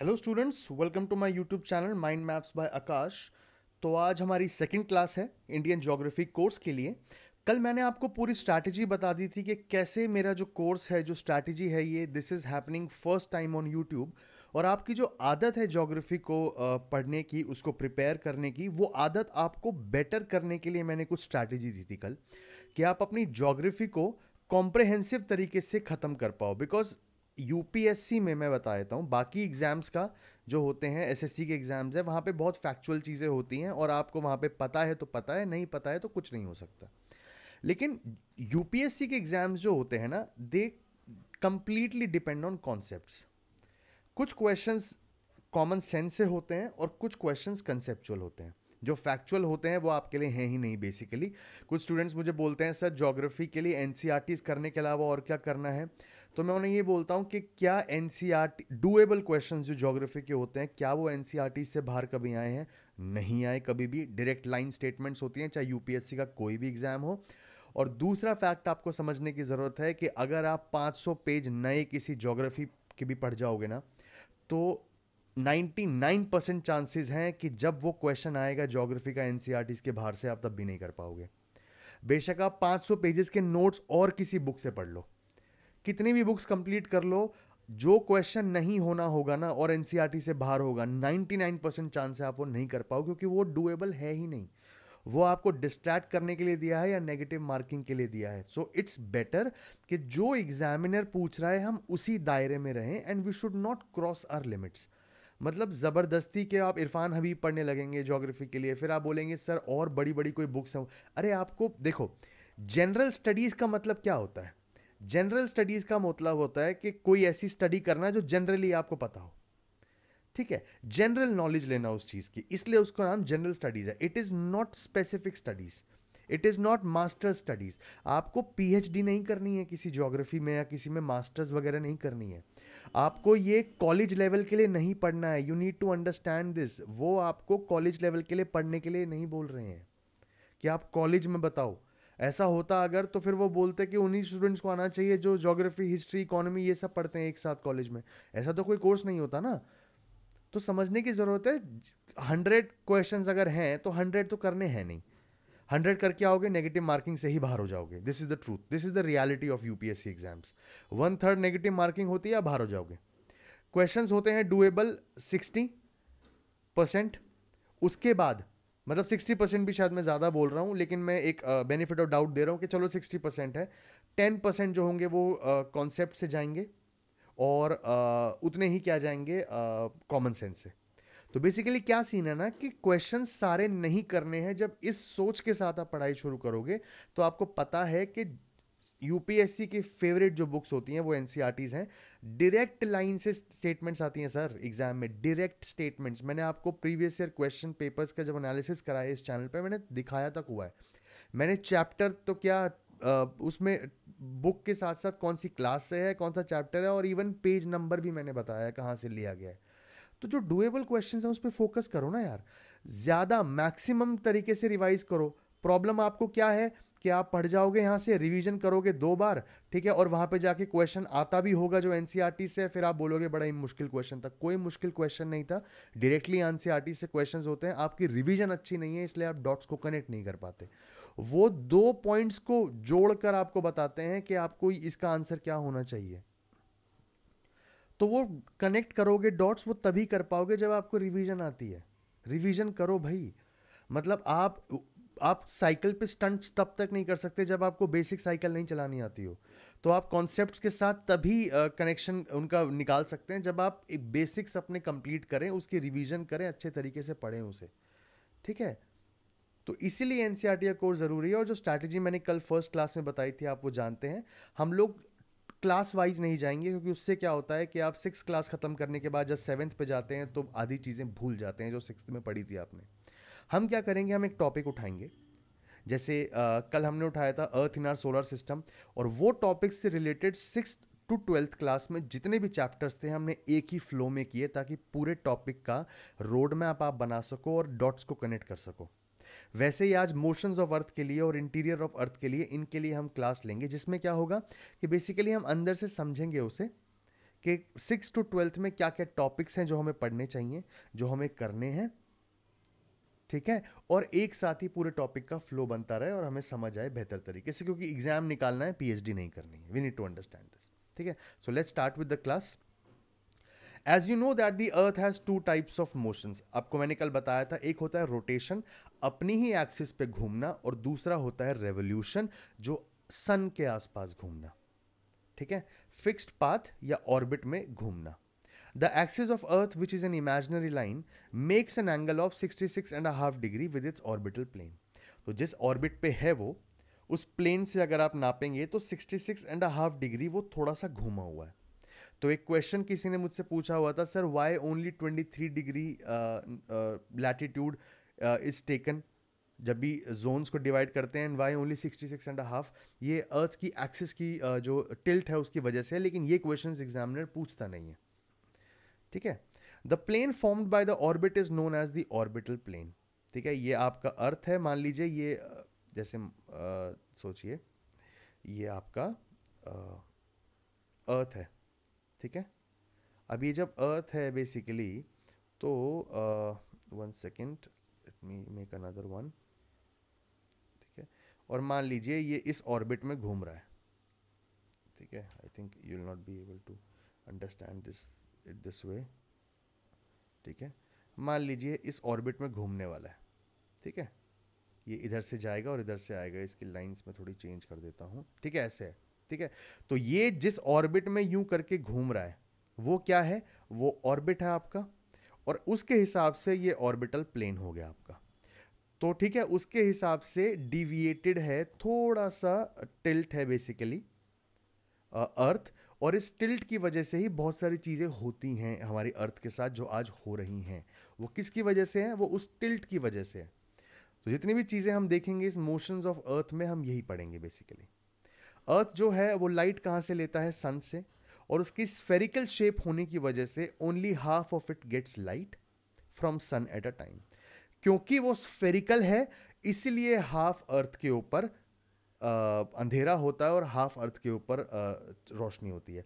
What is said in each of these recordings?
Hello students welcome to my YouTube channel mind maps by Akash तो आज हमारी second class है इंडियन जोग्राफी कोर्स के लिए कल मैंने आपको पूरी स्ट्रैटेजी बता दी थी कि कैसे मेरा जो कोर्स है जो स्ट्रैटेजी है ये this is happening first time on YouTube और आपकी जो आदत है जोग्राफी को पढ़ने की उसको प्रिपेयर करने की वो आदत आपको बेटर करने के लिए मैंने कुछ स्ट्रैटेजी दी थी कल कि आप अपनी जोग्राफी को कॉम्प्रहेंसिव तरीके से ख़त्म कर पाओ बिकॉज यूपीएससी में मैं बता देता हूँ बाकी एग्ज़ाम्स का जो होते हैं एसएससी के एग्ज़ाम्स है वहाँ पे बहुत फैक्चुअल चीज़ें होती हैं और आपको वहाँ पे पता है तो पता है नहीं पता है तो कुछ नहीं हो सकता लेकिन यूपीएससी के एग्ज़ाम्स जो होते हैं ना they completely depend on concept कुछ क्वेश्चन कॉमन सेंस से होते हैं और कुछ क्वेश्चन कंसेप्चुअल होते हैं जो फैक्चुअल होते हैं वो आपके लिए हैं ही नहीं बेसिकली कुछ स्टूडेंट्स मुझे बोलते हैं सर जोग्राफी के लिए एन e करने के अलावा और क्या करना है तो मैं उन्हें ये बोलता हूँ कि क्या N C R T doable question जो जोग्राफी के होते हैं क्या वो एन सी आर टी से बाहर कभी आए हैं नहीं आए कभी भी डायरेक्ट लाइन स्टेटमेंट्स होती हैं चाहे यूपीएससी का कोई भी एग्ज़ाम हो और दूसरा फैक्ट आपको समझने की ज़रूरत है कि अगर आप 500 पेज नए किसी जोग्राफी के भी पढ़ जाओगे ना तो 99 परसेंट चांसेज हैं कि जब वो क्वेश्चन आएगा जोग्राफी का एन e के बाहर से आप तब भी नहीं कर पाओगे बेशक आप 500 पेजेस के नोट्स और किसी बुक से पढ़ लो कितनी भी बुक्स कंप्लीट कर लो जो क्वेश्चन नहीं होना होगा ना और एन e से बाहर होगा 99 परसेंट चांस है आप वो नहीं कर पाओ क्योंकि वो डूएबल है ही नहीं वो आपको डिस्ट्रैक्ट करने के लिए दिया है या नेगेटिव मार्किंग के लिए दिया है सो इट्स बेटर कि जो एग्जामिनर पूछ रहा है हम उसी दायरे में रहें and we should not cross our limits मतलब ज़बरदस्ती के आप इरफान हबीब पढ़ने लगेंगे जोग्राफी के लिए फिर आप बोलेंगे सर और बड़ी बड़ी कोई बुक्स हैं अरे आपको देखो जनरल स्टडीज़ का मतलब क्या होता है जनरल स्टडीज़ का मतलब होता है कि कोई ऐसी स्टडी करना जो जनरली आपको पता हो ठीक है जनरल नॉलेज लेना उस चीज़ की इसलिए उसको नाम जनरल स्टडीज़ है it is not specific studies it is not masters studies आपको पीएचडी नहीं करनी है किसी ज्योग्राफी में या किसी में मास्टर्स वगैरह नहीं करनी है आपको ये कॉलेज लेवल के लिए नहीं पढ़ना है you need to understand this वो आपको कॉलेज लेवल के लिए पढ़ने के लिए नहीं बोल रहे हैं कि आप कॉलेज में बताओ ऐसा होता अगर तो फिर वो बोलते कि उन्हीं स्टूडेंट्स को आना चाहिए जो जोग्राफी हिस्ट्री इकोनॉमी ये सब पढ़ते हैं एक साथ कॉलेज में ऐसा तो कोई कोर्स नहीं होता ना तो समझने की ज़रूरत है हंड्रेड क्वेश्चन अगर हैं तो हंड्रेड तो करने हैं नहीं हंड्रेड करके आओगे नेगेटिव मार्किंग से ही बाहर हो जाओगे this is the truth this is the reality of UPSC exams one third negative marking होती है या बाहर हो जाओगे क्वेश्चंस होते हैं डुएबल सिक्सटी परसेंट उसके बाद मतलब सिक्सटी परसेंट भी शायद मैं ज़्यादा बोल रहा हूँ लेकिन मैं एक बेनिफिट ऑफ डाउट दे रहा हूँ कि चलो सिक्सटी परसेंट है टेन परसेंट जो होंगे वो कॉन्सेप्ट uh, से जाएंगे और uh, उतने ही क्या जाएंगे कॉमन uh, सेंस से तो बेसिकली क्या सीन है ना कि क्वेश्चन सारे नहीं करने हैं जब इस सोच के साथ आप पढ़ाई शुरू करोगे तो आपको पता है कि यूपीएससी की फेवरेट जो बुक्स होती हैं वो एन e हैं डायरेक्ट लाइन से स्टेटमेंट्स आती हैं सर एग्जाम में डायरेक्ट स्टेटमेंट्स मैंने आपको प्रीवियस ईयर क्वेश्चन पेपर्स का जब एनालिसिस कराया इस चैनल पर मैंने दिखाया तक हुआ है मैंने चैप्टर तो क्या उसमें बुक के साथ साथ कौन सी क्लास से है कौन सा चैप्टर है और इवन पेज नंबर भी मैंने बताया है कहाँ से लिया गया है तो जो डुएबल क्वेश्चन हैं उस पर फोकस करो ना यार ज़्यादा मैक्सिमम तरीके से रिवाइज करो प्रॉब्लम आपको क्या है कि आप पढ़ जाओगे यहाँ से रिवीजन करोगे दो बार ठीक है और वहाँ पे जाके क्वेश्चन आता भी होगा जो एन e से फिर आप बोलोगे बड़ा ही मुश्किल क्वेश्चन था कोई मुश्किल क्वेश्चन नहीं था डायरेक्टली एन e से क्वेश्चन होते हैं आपकी रिविजन अच्छी नहीं है इसलिए आप डॉट्स को कनेक्ट नहीं कर पाते वो दो पॉइंट्स को जोड़कर आपको बताते हैं कि आपको इसका आंसर क्या होना चाहिए तो वो कनेक्ट करोगे डॉट्स वो तभी कर पाओगे जब आपको रिवीजन आती है रिवीजन करो भाई मतलब आप आप साइकिल पे स्टंट्स तब तक नहीं कर सकते जब आपको बेसिक साइकिल नहीं चलानी आती हो तो आप कॉन्सेप्ट्स के साथ तभी कनेक्शन उनका निकाल सकते हैं जब आप बेसिक्स अपने कंप्लीट करें उसकी रिवीजन करें अच्छे तरीके से पढ़ें उसे ठीक है तो इसीलिए N C R T course ज़रूरी है और जो स्ट्रैटेजी मैंने कल फर्स्ट क्लास में बताई थी आप वो जानते हैं हम लोग क्लास वाइज नहीं जाएंगे क्योंकि उससे क्या होता है कि आप सिक्स क्लास ख़त्म करने के बाद जब सेवन्थ पे जाते हैं तो आधी चीज़ें भूल जाते हैं जो सिक्स में पढ़ी थी आपने हम क्या करेंगे हम एक टॉपिक उठाएंगे जैसे आ, कल हमने उठाया था earth in our solar system और वो टॉपिक से related six to twelfth class में जितने भी चैप्टर्स थे हमने एक ही फ्लो में किए ताकि पूरे टॉपिक का रोड मैप आप बना सको और डॉट्स को कनेक्ट कर सको वैसे ही आज मोशंस ऑफ अर्थ के लिए और इंटीरियर ऑफ अर्थ के लिए इनके लिए हम क्लास लेंगे जिसमें क्या होगा कि बेसिकली हम अंदर से समझेंगे उसे कि सिक्स टू ट्वेल्थ में क्या क्या टॉपिक्स हैं जो हमें पढ़ने चाहिए जो हमें करने हैं ठीक है और एक साथ ही पूरे टॉपिक का फ्लो बनता रहे और हमें समझ आए बेहतर तरीके से क्योंकि एग्जाम निकालना है पीएचडी नहीं करनी है we need to understand this ठीक है so let's start with the class as you know that the earth has two types of motions आपको मैंने कल बताया था एक होता है रोटेशन अपनी ही एक्सिस पे घूमना और दूसरा होता है रेवोल्यूशन जो सन के आसपास घूमना ठीक है फिक्स्ड पाथ या ऑर्बिट में घूमना the axis of earth which is an imaginary line makes an angle of six and a half degree with its orbital plane तो जिस ऑर्बिट पे है वो उस प्लेन से अगर आप नापेंगे तो sixty six and half degree वो थोड़ा सा घूमा हुआ है तो एक क्वेश्चन किसी ने मुझसे पूछा हुआ था sir why only twenty three degree latitude is taken जब भी जोन्स को डिवाइड करते हैं and why only sixty six and half ये अर्थ की एक्सिस की uh, जो टिल्ट है उसकी वजह से लेकिन ये क्वेश्चन एग्जामिनर पूछता नहीं है ठीक है the plane formed by the orbit is known as the orbital plane ठीक है ये आपका अर्थ है मान लीजिए ये जैसे सोचिए ये आपका अर्थ है ठीक है अब ये जब अर्थ है बेसिकली तो one second let me make another one ठीक है और मान लीजिए ये इस ऑर्बिट में घूम रहा है ठीक है I think you will not be able to understand this it this way ठीक है मान लीजिए इस ऑर्बिट में घूमने वाला है ठीक है ये इधर से जाएगा और इधर से आएगा इसकी लाइंस में थोड़ी चेंज कर देता हूँ ठीक है ऐसे है ठीक है तो ये जिस ऑर्बिट में यूं करके घूम रहा है वो क्या है वो ऑर्बिट है आपका और उसके हिसाब से ये ऑर्बिटल प्लेन हो गया आपका तो ठीक है उसके हिसाब से डिविएटेड है थोड़ा सा टिल्ट है बेसिकली अर्थ और इस टिल्ट की वजह से ही बहुत सारी चीज़ें होती हैं हमारी अर्थ के साथ जो आज हो रही हैं वो किसकी वजह से हैं वो उस टिल्ट की वजह से है तो जितनी भी चीज़ें हम देखेंगे इस मोशंस ऑफ अर्थ में हम यही पढ़ेंगे बेसिकली अर्थ जो है वो लाइट कहाँ से लेता है सन से और उसकी स्फेरिकल शेप होने की वजह से only half of it gets light from sun at a time क्योंकि वो स्फेरिकल है इसलिए हाफ अर्थ के ऊपर अंधेरा होता है और हाफ अर्थ के ऊपर रोशनी होती है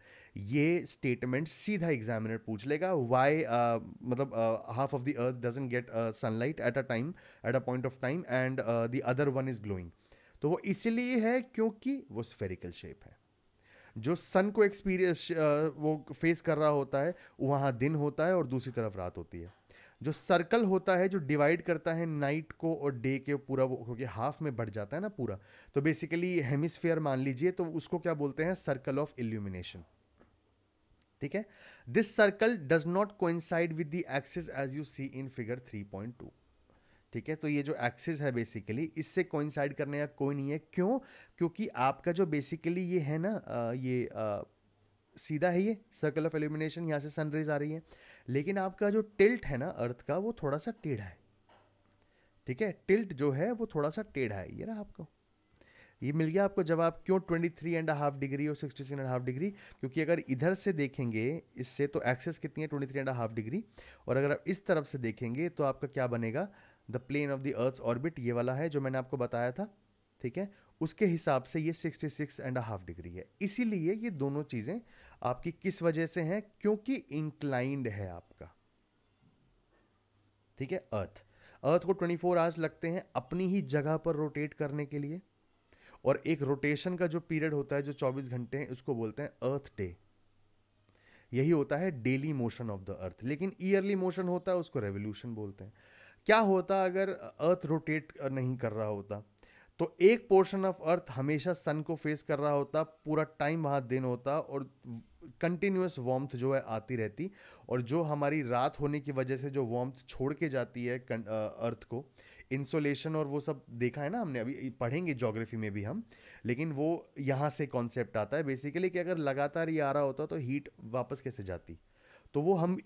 ये स्टेटमेंट सीधा एग्जामिनर पूछ लेगा वाई मतलब half of the earth doesn't get sunlight at a time at a point of time and the other one is glowing तो वो इसीलिए है क्योंकि वो स्फेरिकल शेप है जो सन को एक्सपीरियंस वो फेस कर रहा होता है वहाँ दिन होता है और दूसरी तरफ रात होती है जो सर्कल होता है जो डिवाइड करता है नाइट को और डे के पूरा वो क्योंकि हाफ में बढ़ जाता है ना पूरा तो बेसिकली हेमिसफेयर मान लीजिए तो उसको क्या बोलते हैं सर्कल ऑफ इल्यूमिनेशन ठीक है this circle does not coincide with the axis as you see in figure 3.2 ठीक है तो ये जो एक्सिस है बेसिकली इससे कोइंसाइड करने का कोई नहीं है क्यों क्योंकि आपका जो बेसिकली ये है ना ये आ, सीधा है ये सर्कल ऑफ एल्यूमिनेशन यहाँ से सनरेज आ रही है लेकिन आपका जो टिल्ट है ना अर्थ का वो थोड़ा सा टेढ़ा है ठीक है टिल्ट जो है वो थोड़ा सा टेढ़ा है ये ना आपको ये मिल गया आपको जवाब क्यों twenty three and half degree और sixty six and half degree क्योंकि अगर इधर से देखेंगे इससे तो एक्सेस कितनी है twenty three and half degree और अगर आप इस तरफ से देखेंगे तो आपका क्या बनेगा the plane of the earth orbit ये वाला है जो मैंने आपको बताया था ठीक है उसके हिसाब से ये 66 एंड हाफ डिग्री है इसीलिए ये दोनों चीज़ें आपकी किस वजह से हैं क्योंकि इंक्लाइंड है आपका ठीक है अर्थ अर्थ को 24 फोर आवर्स लगते हैं अपनी ही जगह पर रोटेट करने के लिए और एक रोटेशन का जो पीरियड होता है जो 24 घंटे हैं उसको बोलते हैं अर्थ डे यही होता है daily motion of the earth लेकिन ईयरली मोशन होता है उसको रेवोल्यूशन बोलते हैं क्या होता अगर अर्थ रोटेट नहीं कर रहा होता तो एक पोर्शन ऑफ अर्थ हमेशा सन को फेस कर रहा होता पूरा टाइम वहाँ दिन होता और कंटिन्यूस वार्म्थ जो है आती रहती और जो हमारी रात होने की वजह से जो वॉम्थ छोड़ के जाती है अर्थ को इंसोलेशन और वो सब देखा है ना हमने अभी पढ़ेंगे जोग्राफी में भी हम लेकिन वो यहाँ से कॉन्सेप्ट आता है बेसिकली कि अगर लगातार ये आ रहा होता तो हीट वापस कैसे जाती तो वो हम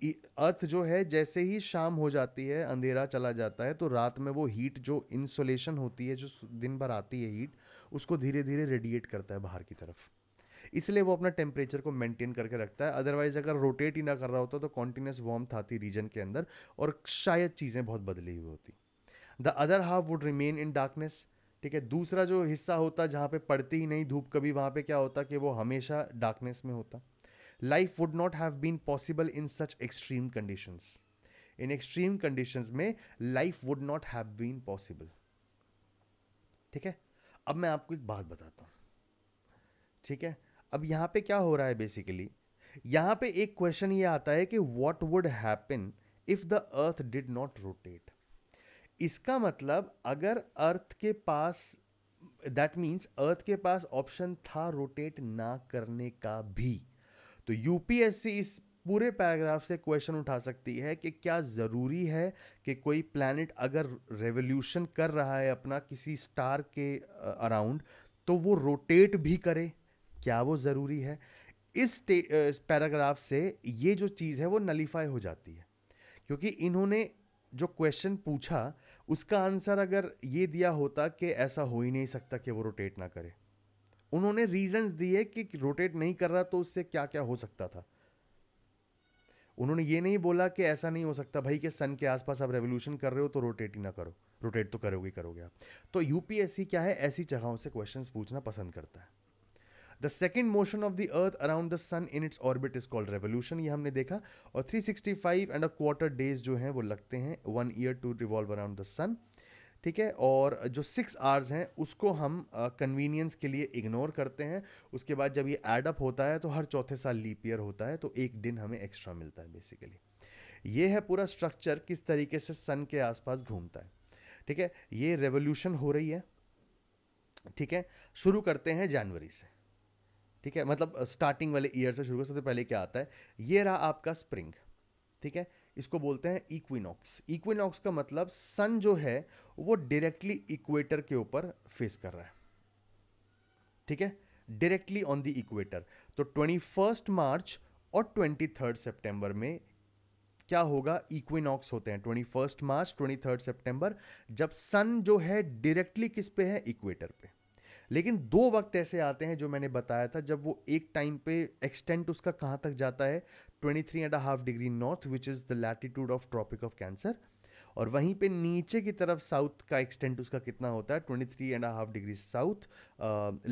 अर्थ जो है जैसे ही शाम हो जाती है अंधेरा चला जाता है तो रात में वो हीट जो इंसुलेशन होती है जो दिन भर आती है हीट उसको धीरे धीरे रेडिएट करता है बाहर की तरफ इसलिए वो अपना टेम्परेचर को मेंटेन करके रखता है अदरवाइज अगर रोटेट ही ना कर रहा होता तो कॉन्टीन्यूस वार्म आती रीजन के अंदर और शायद चीज़ें बहुत बदली हुई होती the other half would remain in darkness ठीक है दूसरा जो हिस्सा होता जहाँ पे पड़ती ही नहीं धूप कभी वहाँ पे क्या होता कि वो हमेशा डार्कनेस में होता life would not have been possible in such extreme conditions in extreme conditions में life would not have been possible ठीक है अब मैं आपको एक बात बताता हूँ ठीक है अब यहाँ पे क्या हो रहा है बेसिकली यहाँ पे एक क्वेश्चन ये आता है कि what would happen if the earth did not rotate इसका मतलब अगर अर्थ के पास दैट मीन्स अर्थ के पास ऑप्शन था रोटेट ना करने का भी तो यूपीएससी इस पूरे पैराग्राफ से क्वेश्चन उठा सकती है कि क्या ज़रूरी है कि कोई प्लानट अगर रेवोल्यूशन कर रहा है अपना किसी स्टार के अराउंड तो वो रोटेट भी करे क्या वो ज़रूरी है इस पैराग्राफ से ये जो चीज़ है वो नलीफाई हो जाती है क्योंकि इन्होंने जो क्वेश्चन पूछा उसका आंसर अगर ये दिया होता कि ऐसा हो ही नहीं सकता कि वो रोटेट ना करे उन्होंने रीजंस दिए कि रोटेट नहीं कर रहा तो उससे क्या क्या हो सकता था उन्होंने ये नहीं बोला कि ऐसा नहीं हो सकता भाई कि सन के आसपास आप रेवोल्यूशन कर रहे हो तो रोटेट ही ना करो रोटेट तो करोगे करोगे आप तो यूपीएससी क्या है ऐसी जगहों से क्वेश्चंस पूछना पसंद करता है the second motion of the earth around the sun in its orbit is called revolution ये हमने देखा और 365 एंड अ क्वार्टर डेज जो हैं वो लगते हैं one year to revolve around the sun ठीक है और जो सिक्स आवर्स हैं उसको हम कन्वीनियंस के लिए इग्नोर करते हैं उसके बाद जब ये एडअप होता है तो हर चौथे साल लीप ईयर होता है तो एक दिन हमें एक्स्ट्रा मिलता है बेसिकली ये है पूरा स्ट्रक्चर किस तरीके से सन के आसपास घूमता है ठीक है ये रेवोल्यूशन हो रही है ठीक है शुरू करते हैं जनवरी से ठीक है मतलब स्टार्टिंग वाले ईयर से शुरू सबसे पहले क्या आता है ये रहा आपका स्प्रिंग ठीक है इसको बोलते हैं इक्विनॉक्स इक्विनॉक्स का मतलब सन जो है वो डायरेक्टली इक्वेटर के ऊपर फेस कर रहा है ठीक है डायरेक्टली ऑन द इक्वेटर तो ट्वेंटी फर्स्ट मार्च और ट्वेंटी थर्ड सेप्टेंबर में क्या होगा इक्विनॉक्स होते हैं twenty first March twenty third September जब सन जो है डायरेक्टली किस पे है इक्वेटर पे लेकिन दो वक्त ऐसे आते हैं जो मैंने बताया था जब वो एक टाइम पे एक्सटेंट उसका कहां तक जाता है 23 and half degree north which is the latitude of tropic of cancer और वहीं पे नीचे की तरफ साउथ का एक्सटेंट उसका कितना होता है twenty three and half degree south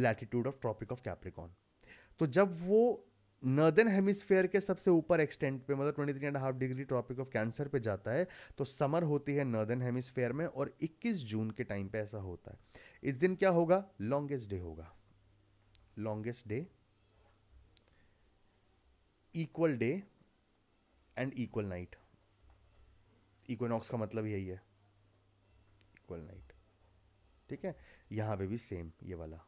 latitude of tropic of capricorn तो जब वो नर्दर्न हेमिसफेयर के सबसे ऊपर एक्सटेंट पे मतलब twenty three and half degree tropic of cancer पे जाता है तो समर होती है नर्दर्न हेमिसफेयर में और 21 जून के टाइम पे ऐसा होता है इस दिन क्या होगा लॉन्गेस्ट डे होगा longest day equal day and equal night equinox का मतलब यही है इक्वल नाइट ठीक है यहां पे भी सेम ये वाला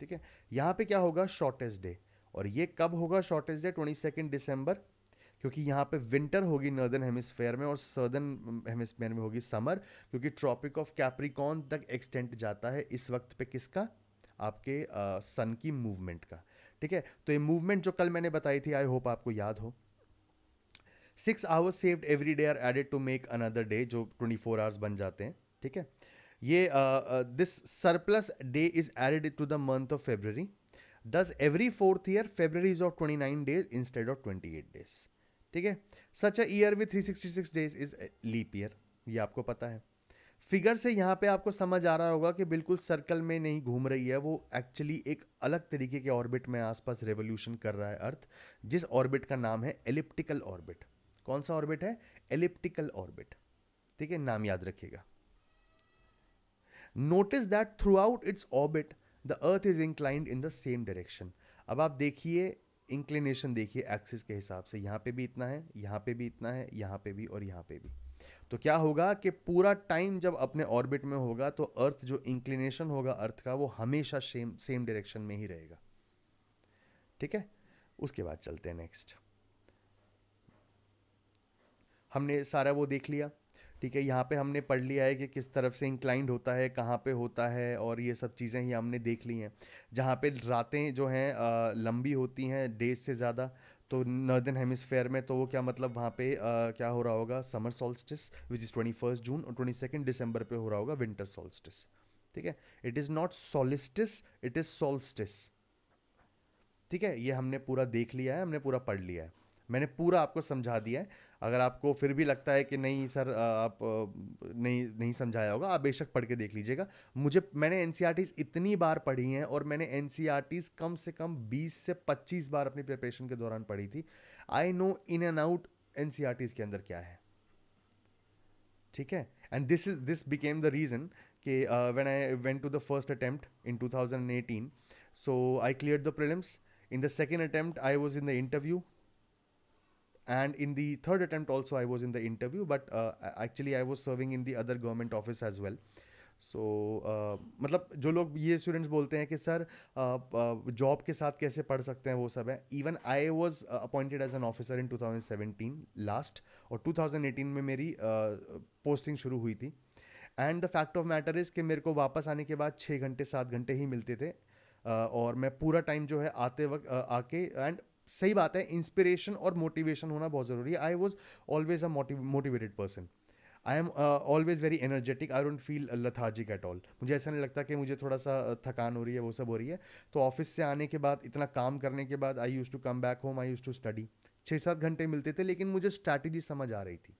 ठीक है यहां पे क्या होगा शॉर्टेस्ट डे और ये कब होगा shortest day twenty second December क्योंकि यहाँ पे विंटर होगी नॉर्दर्न हेमिसफेयर में और सर्दर्न हेमिसफेयर में होगी समर क्योंकि ट्रॉपिक ऑफ कैप्रिकॉन तक एक्सटेंट जाता है इस वक्त पे किसका आपके सन uh, की मूवमेंट का ठीक है तो ये मूवमेंट जो कल मैंने बताई थी आई होप आपको याद हो six hours saved every day are added to make another day जो ट्वेंटी फोर आवर्स बन जाते हैं ठीक है ये this surplus day is added to the month of February thus every fourth year February is of twenty nine days instead of twenty eight days ठीक है such a year with three sixty six days is leap year ये आपको पता है figure से यहाँ पे आपको समझ आ रहा होगा कि बिल्कुल सर्कल में नहीं घूम रही है वो एक्चुअली एक अलग तरीके के ऑर्बिट में आसपास रेवोल्यूशन कर रहा है अर्थ जिस ऑर्बिट का नाम है एलिप्टिकल ऑर्बिट कौन सा ऑर्बिट है एलिप्टिकल ऑर्बिट ठीक है नाम याद रखिएगा notice that throughout its orbit the earth is inclined in the same direction अब आप देखिए इंक्लिनेशन देखिए एक्सिस के हिसाब से यहाँ पे भी इतना है यहाँ पे भी इतना है यहाँ पे भी और यहाँ पे भी तो क्या होगा कि पूरा टाइम जब अपने ऑर्बिट में होगा तो अर्थ जो इंक्लिनेशन होगा अर्थ का वो हमेशा सेम सेम डायरेक्शन में ही रहेगा ठीक है उसके बाद चलते हैं नेक्स्ट हमने सारा वो देख लिया ठीक है यहाँ पे हमने पढ़ लिया है कि किस तरफ से इंक्लाइंड होता है कहाँ पे होता है और ये सब चीज़ें ही हमने देख ली हैं जहाँ पे रातें जो हैं लंबी होती हैं डेज से ज़्यादा तो नर्दर्न हेमिसफेयर में तो वो क्या मतलब वहाँ पे आ, क्या हो रहा होगा summer solstice which is twenty first June और ट्वेंटी सेकेंड दिसंबर पर हो रहा होगा विंटर सोल्स्टिस ठीक है it is not solstice it is solstice ठीक है ये हमने पूरा देख लिया है हमने पूरा पढ़ लिया है मैंने पूरा आपको समझा दिया है अगर आपको फिर भी लगता है कि नहीं सर आप नहीं नहीं समझाया होगा आप बेशक पढ़ के देख लीजिएगा मुझे मैंने एन e इतनी बार पढ़ी हैं और मैंने एन e कम से कम बीस से पच्चीस बार अपनी प्रिपरेशन के दौरान पढ़ी थी I know in and out N के अंदर क्या है ठीक है and this is this became the reason कि when I went to the first attempt in 2018 so I clear the prelims in the second attempt I was in the interview and in the third attempt also i was in the interview but uh, actually i was serving in the other government office as well so so, uh, मतलब जो लोग ये students बोलते हैं कि sir job uh, uh, के साथ कैसे पढ़ सकते हैं वो सब है even I was appointed as an officer in 2017 last और 2018 में मेरी पोस्टिंग uh, शुरू हुई थी and the fact of matter is कि मेरे को वापस आने के बाद छः घंटे सात घंटे ही मिलते थे uh, और मैं पूरा टाइम जो है आते वक्त uh, आके एंड सही बात है इंस्पिरेशन और मोटिवेशन होना बहुत ज़रूरी है I was always a motivated person I am always very energetic I don't feel lethargic at all मुझे ऐसा नहीं लगता कि मुझे थोड़ा सा uh, थकान हो रही है वो सब हो रही है तो ऑफिस से आने के बाद इतना काम करने के बाद I use to come back home I use to study छः सात घंटे मिलते थे लेकिन मुझे स्ट्रैटेजी समझ आ रही थी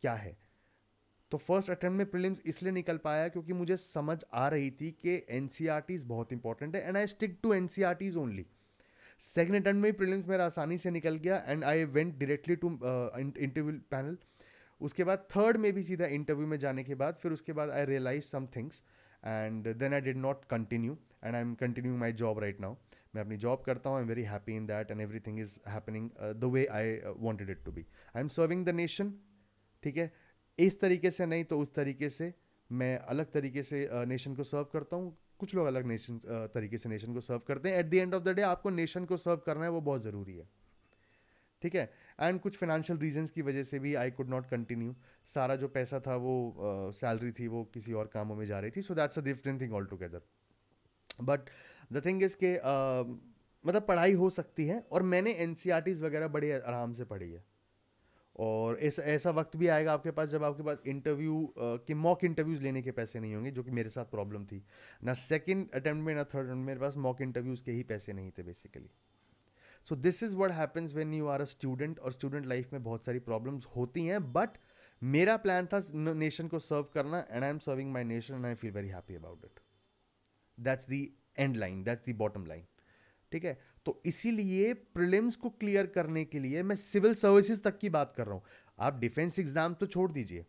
क्या है तो फर्स्ट अटेम्प्ट में प्रिलिम्स इसलिए निकल पाया क्योंकि मुझे समझ आ रही थी कि एन e बहुत इंपॉर्टेंट है and I stick to N only second attempt में ही मेरा आसानी से निकल गया and I went directly to interview panel उसके बाद थर्ड में भी सीधा इंटरव्यू में जाने के बाद फिर उसके बाद I realize some things and then I did not continue and I am continue my job right now मैं अपनी जॉब करता हूँ I am very happy in that and every thing is happening the way I wanted it to be I am serving the nation ठीक है इस तरीके से नहीं तो उस तरीके से मैं अलग तरीके से नेशन uh, को सर्व करता हूँ कुछ लोग अलग नेशन तरीके से नेशन को सर्व करते हैं at the end of the day आपको नेशन को सर्व करना है वो बहुत ज़रूरी है ठीक है एंड कुछ फाइनेंशियल रीजंस की वजह से भी आई कुड नॉट कंटिन्यू सारा जो पैसा था वो सैलरी uh, थी वो किसी और कामों में जा रही थी so that's a different thing all together but the thing is के मतलब पढ़ाई हो सकती है और मैंने एन e वगैरह बड़े आराम से पढ़ी है और ऐसा ऐसा वक्त भी आएगा आपके पास जब आपके पास इंटरव्यू के मॉक इंटरव्यूज़ लेने के पैसे नहीं होंगे जो कि मेरे साथ प्रॉब्लम थी ना सेकेंड अटैम्प्ट में ना थर्ड अटैम्प्ट मेरे पास मॉक इंटरव्यूज़ के ही पैसे नहीं थे basically so this is what happens when you are a student और स्टूडेंट लाइफ में बहुत सारी प्रॉब्लम्स होती हैं बट मेरा प्लान था नेशन को सर्व करना and I am serving my nation and I feel very happy about it that's the end line that's the bottom line ठीक है तो इसीलिए प्रिलिम्स को क्लियर करने के लिए मैं सिविल सर्विसेज तक की बात कर रहा हूँ आप डिफेंस एग्ज़ाम तो छोड़ दीजिए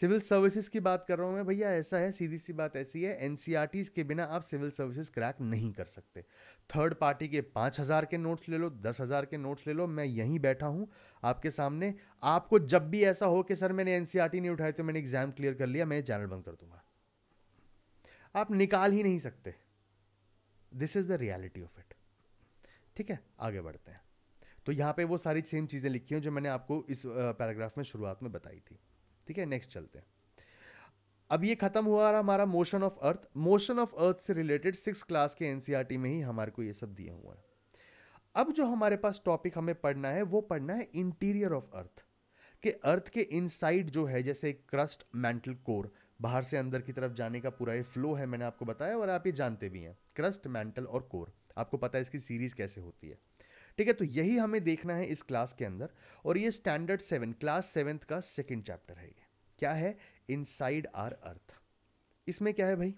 सिविल सर्विसेज की बात कर रहा हूँ मैं भैया ऐसा है सीधी सी बात ऐसी है एन e के बिना आप सिविल सर्विसेज क्रैक नहीं कर सकते थर्ड पार्टी के पाँच हज़ार के नोट्स ले लो दस हज़ार के नोट्स ले लो मैं यहीं बैठा हूँ आपके सामने आपको जब भी ऐसा हो कि सर मैंने एन e नहीं उठाई तो मैंने एग्ज़ाम क्लियर कर लिया मैं चैनल बंद कर दूंगा आप निकाल ही नहीं सकते this is the reality of it ठीक है आगे बढ़ते हैं तो यहाँ पे वो सारी सेम चीज़ें लिखी हैं जो मैंने आपको इस पैराग्राफ में शुरुआत में बताई थी ठीक है नेक्स्ट चलते हैं अब ये खत्म हुआ रहा हमारा motion of earth motion of earth से रिलेटेड सिक्स क्लास के एनसीईआरटी e में ही हमारे को ये सब दिए हुए हैं अब जो हमारे पास टॉपिक हमें पढ़ना है वो पढ़ना है इंटीरियर ऑफ अर्थ कि अर्थ के इनसाइड जो है जैसे क्रस्ट मेंटल कोर बाहर से अंदर की तरफ जाने का पूरा ये फ्लो है मैंने आपको बताया और आप ये जानते भी हैं क्रस्ट मेंटल और कोर आपको पता है इसकी सीरीज़ कैसे होती है ठीक है तो यही हमें देखना है इस क्लास के अंदर और ये स्टैंडर्ड सेवन क्लास सेवेंथ का सेकेंड चैप्टर है ये क्या है इनसाइड आर अर्थ इसमें क्या है भाई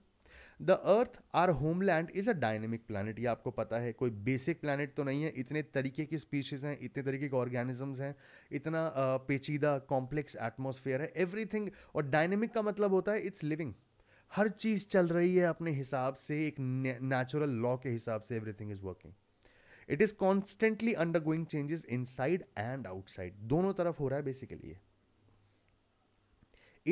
the earth our homeland is a dynamic planet ये आपको पता है कोई बेसिक प्लानट तो नहीं है इतने तरीके की स्पीशीज़ हैं इतने तरीके के ऑर्गेनिजम्स हैं इतना पेचीदा कॉम्प्लेक्स एटमोसफेयर है एवरीथिंग और डायनेमिक का मतलब होता है इट्स लिविंग हर चीज़ चल रही है अपने हिसाब से एक नेचुरल लॉ के हिसाब से everything is working it is constantly undergoing changes inside and outside दोनों तरफ हो रहा है basically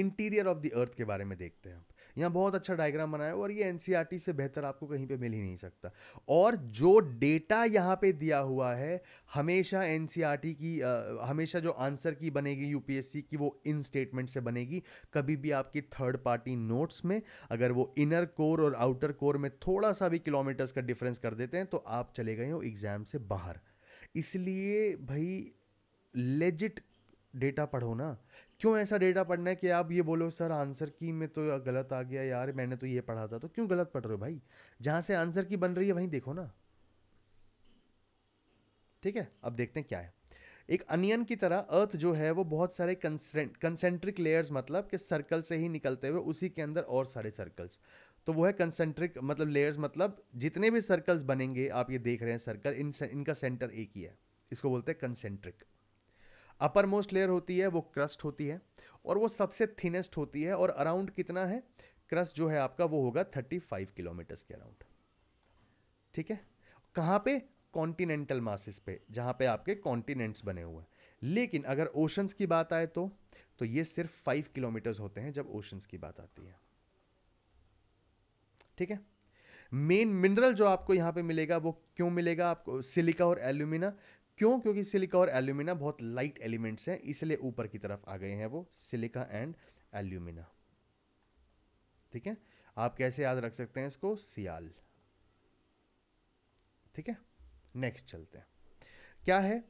interior of the earth के बारे में देखते हैं आप यहाँ बहुत अच्छा डायग्राम बनाया और ये एन e से बेहतर आपको कहीं पे मिल ही नहीं सकता और जो डेटा यहाँ पे दिया हुआ है हमेशा एन e की आ, हमेशा जो आंसर की बनेगी यू की वो इन स्टेटमेंट से बनेगी कभी भी आपकी थर्ड पार्टी नोट्स में अगर वो इनर कोर और आउटर कोर में थोड़ा सा भी किलोमीटर्स का डिफरेंस कर देते हैं तो आप चले गए हो एग्ज़ाम से बाहर इसलिए भाई लेजिट डेटा पढ़ो ना क्यों ऐसा डेटा पढ़ना है कि आप ये बोलो सर आंसर की में तो गलत आ गया यार मैंने तो ये पढ़ा था तो क्यों गलत पढ़ रहे हो भाई जहाँ से आंसर की बन रही है वहीं देखो ना ठीक है अब देखते हैं क्या है एक अनियन की तरह अर्थ जो है वो बहुत सारे कंसेंट्रिक लेयर्स मतलब कि सर्कल से ही निकलते हुए उसी के अंदर और सारे सर्कल्स तो वो है कंसेंट्रिक मतलब लेयर्स मतलब जितने भी सर्कल्स बनेंगे आप ये देख रहे हैं सर्कल इन इनका सेंटर एक ही है इसको बोलते हैं कंसेंट्रिक अपर मोस्ट लेयर होती है वो क्रस्ट होती है और वो सबसे थिनेस्ट होती है और अराउंड कितना है क्रस्ट जो है आपका वो होगा थर्टी फाइव किलोमीटर्स के अराउंड ठीक है कहाँ पे कॉन्टिनेंटल मासिस पे जहाँ पे आपके कॉन्टिनेंट्स बने हुए हैं लेकिन अगर ओशंस की बात आए तो तो ये सिर्फ फाइव किलोमीटर्स होते हैं जब ओशंस की बात आती है ठीक है मेन मिनरल जो आपको यहाँ पे मिलेगा वो क्यों मिलेगा आपको सिलिका और एल्यूमिना क्यों क्योंकि सिलिका और एल्यूमिना बहुत लाइट एलिमेंट्स हैं इसलिए ऊपर की तरफ आ गए हैं वो सिलिका एंड एल्यूमिना ठीक है आप कैसे याद रख सकते हैं इसको सियाल ठीक है नेक्स्ट चलते हैं क्या है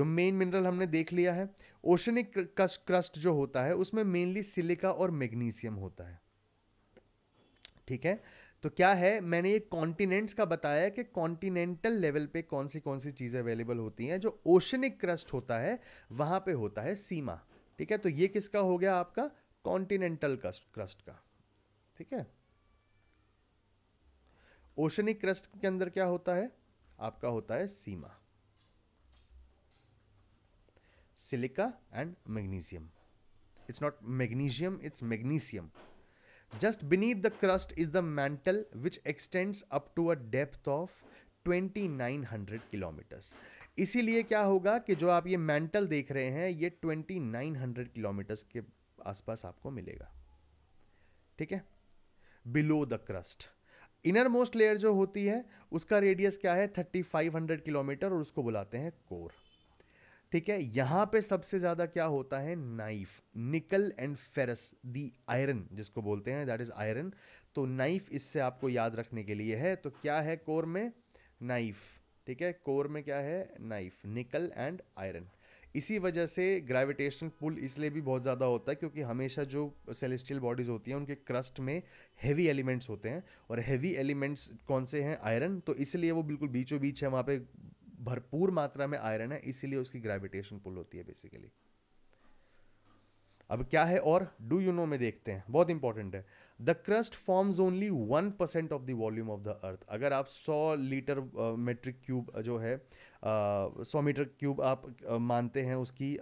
जो मेन मिनरल हमने देख लिया है ओशनिक क्रस्ट जो होता है उसमें मेनली सिलिका और मैग्नीशियम होता है ठीक है तो क्या है मैंने ये कॉन्टिनेंट्स का बताया कि कॉन्टिनेंटल लेवल पे कौन सी कौन सी चीज़ें अवेलेबल होती हैं जो ओशनिक क्रस्ट होता है वहाँ पे होता है सीमा ठीक है तो ये किसका हो गया आपका कॉन्टिनेंटल क्रस्ट क्रस्ट का ठीक है ओशनिक क्रस्ट के अंदर क्या होता है आपका होता है sima silica and magnesium it's not magnesium it's magnesium just beneath the crust is the mantle which extends up to a depth of 2900 kilometres इसीलिए क्या होगा कि जो आप ये मैंटल देख रहे हैं ये 2900 किलोमीटर्स के आसपास आपको मिलेगा ठीक है below the crust innermost layer जो होती है उसका रेडियस क्या है 3500 किलोमीटर और उसको बुलाते हैं कोर ठीक है यहाँ पे सबसे ज़्यादा क्या होता है नाइफ निकल एंड फेरस दी आयरन जिसको बोलते हैं दैट इज़ आयरन तो नाइफ इससे आपको याद रखने के लिए है तो क्या है कोर में नाइफ ठीक है कोर में क्या है नाइफ निकल एंड आयरन इसी वजह से ग्रेविटेशनल पुल इसलिए भी बहुत ज़्यादा होता है क्योंकि हमेशा जो सेलेस्टियल बॉडीज़ होती हैं उनके क्रस्ट में हैवी एलिमेंट्स होते हैं और हैवी एलिमेंट्स कौन से हैं आयरन तो इसलिए वो बिल्कुल बीचों बीच है वहाँ पे भरपूर मात्रा में आयरन है इसीलिए उसकी ग्रेविटेशन पुल होती है बेसिकली अब क्या है और डू यू नो में देखते हैं बहुत इंपॉर्टेंट है the crust forms only one percent of the volume of the earth अगर आप सौ लीटर मेट्रिक क्यूब जो है सौ मीटर क्यूब आप uh, मानते हैं उसकी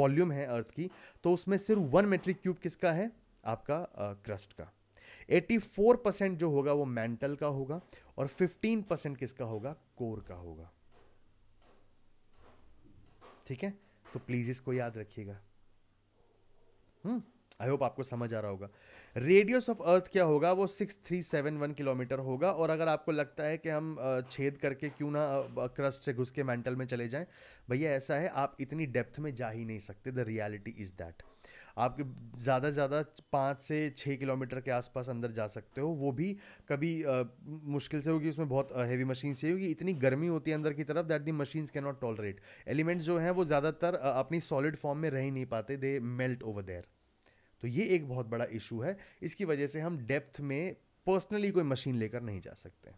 वॉल्यूम uh, है अर्थ की तो उसमें सिर्फ वन मेट्रिक क्यूब किसका है आपका क्रस्ट uh, का 84 परसेंट जो होगा वो मेंटल का होगा और 15 परसेंट किसका होगा कोर का होगा ठीक है तो प्लीज़ इसको याद रखिएगा आई हम्म, होप आपको समझ आ रहा होगा रेडियस ऑफ अर्थ क्या होगा वो six three seven one kilometre होगा और अगर आपको लगता है कि हम छेद करके क्यों ना क्रस्ट से घुस के मेंटल में चले जाएं भैया ऐसा है आप इतनी डेप्थ में जा ही नहीं सकते द रियलिटी इज़ दैट आप ज़्यादा से ज़्यादा पाँच से छः किलोमीटर के आसपास अंदर जा सकते हो वो भी कभी आ, मुश्किल से होगी उसमें बहुत हैवी मशीन से होगी इतनी गर्मी होती है अंदर की तरफ that the machines can not tolerate elements जो हैं वो ज़्यादातर अपनी सॉलिड फॉर्म में रह ही नहीं पाते दे मेल्ट ओवर देयर तो ये एक बहुत बड़ा इशू है इसकी वजह से हम डेप्थ में पर्सनली कोई मशीन लेकर नहीं जा सकते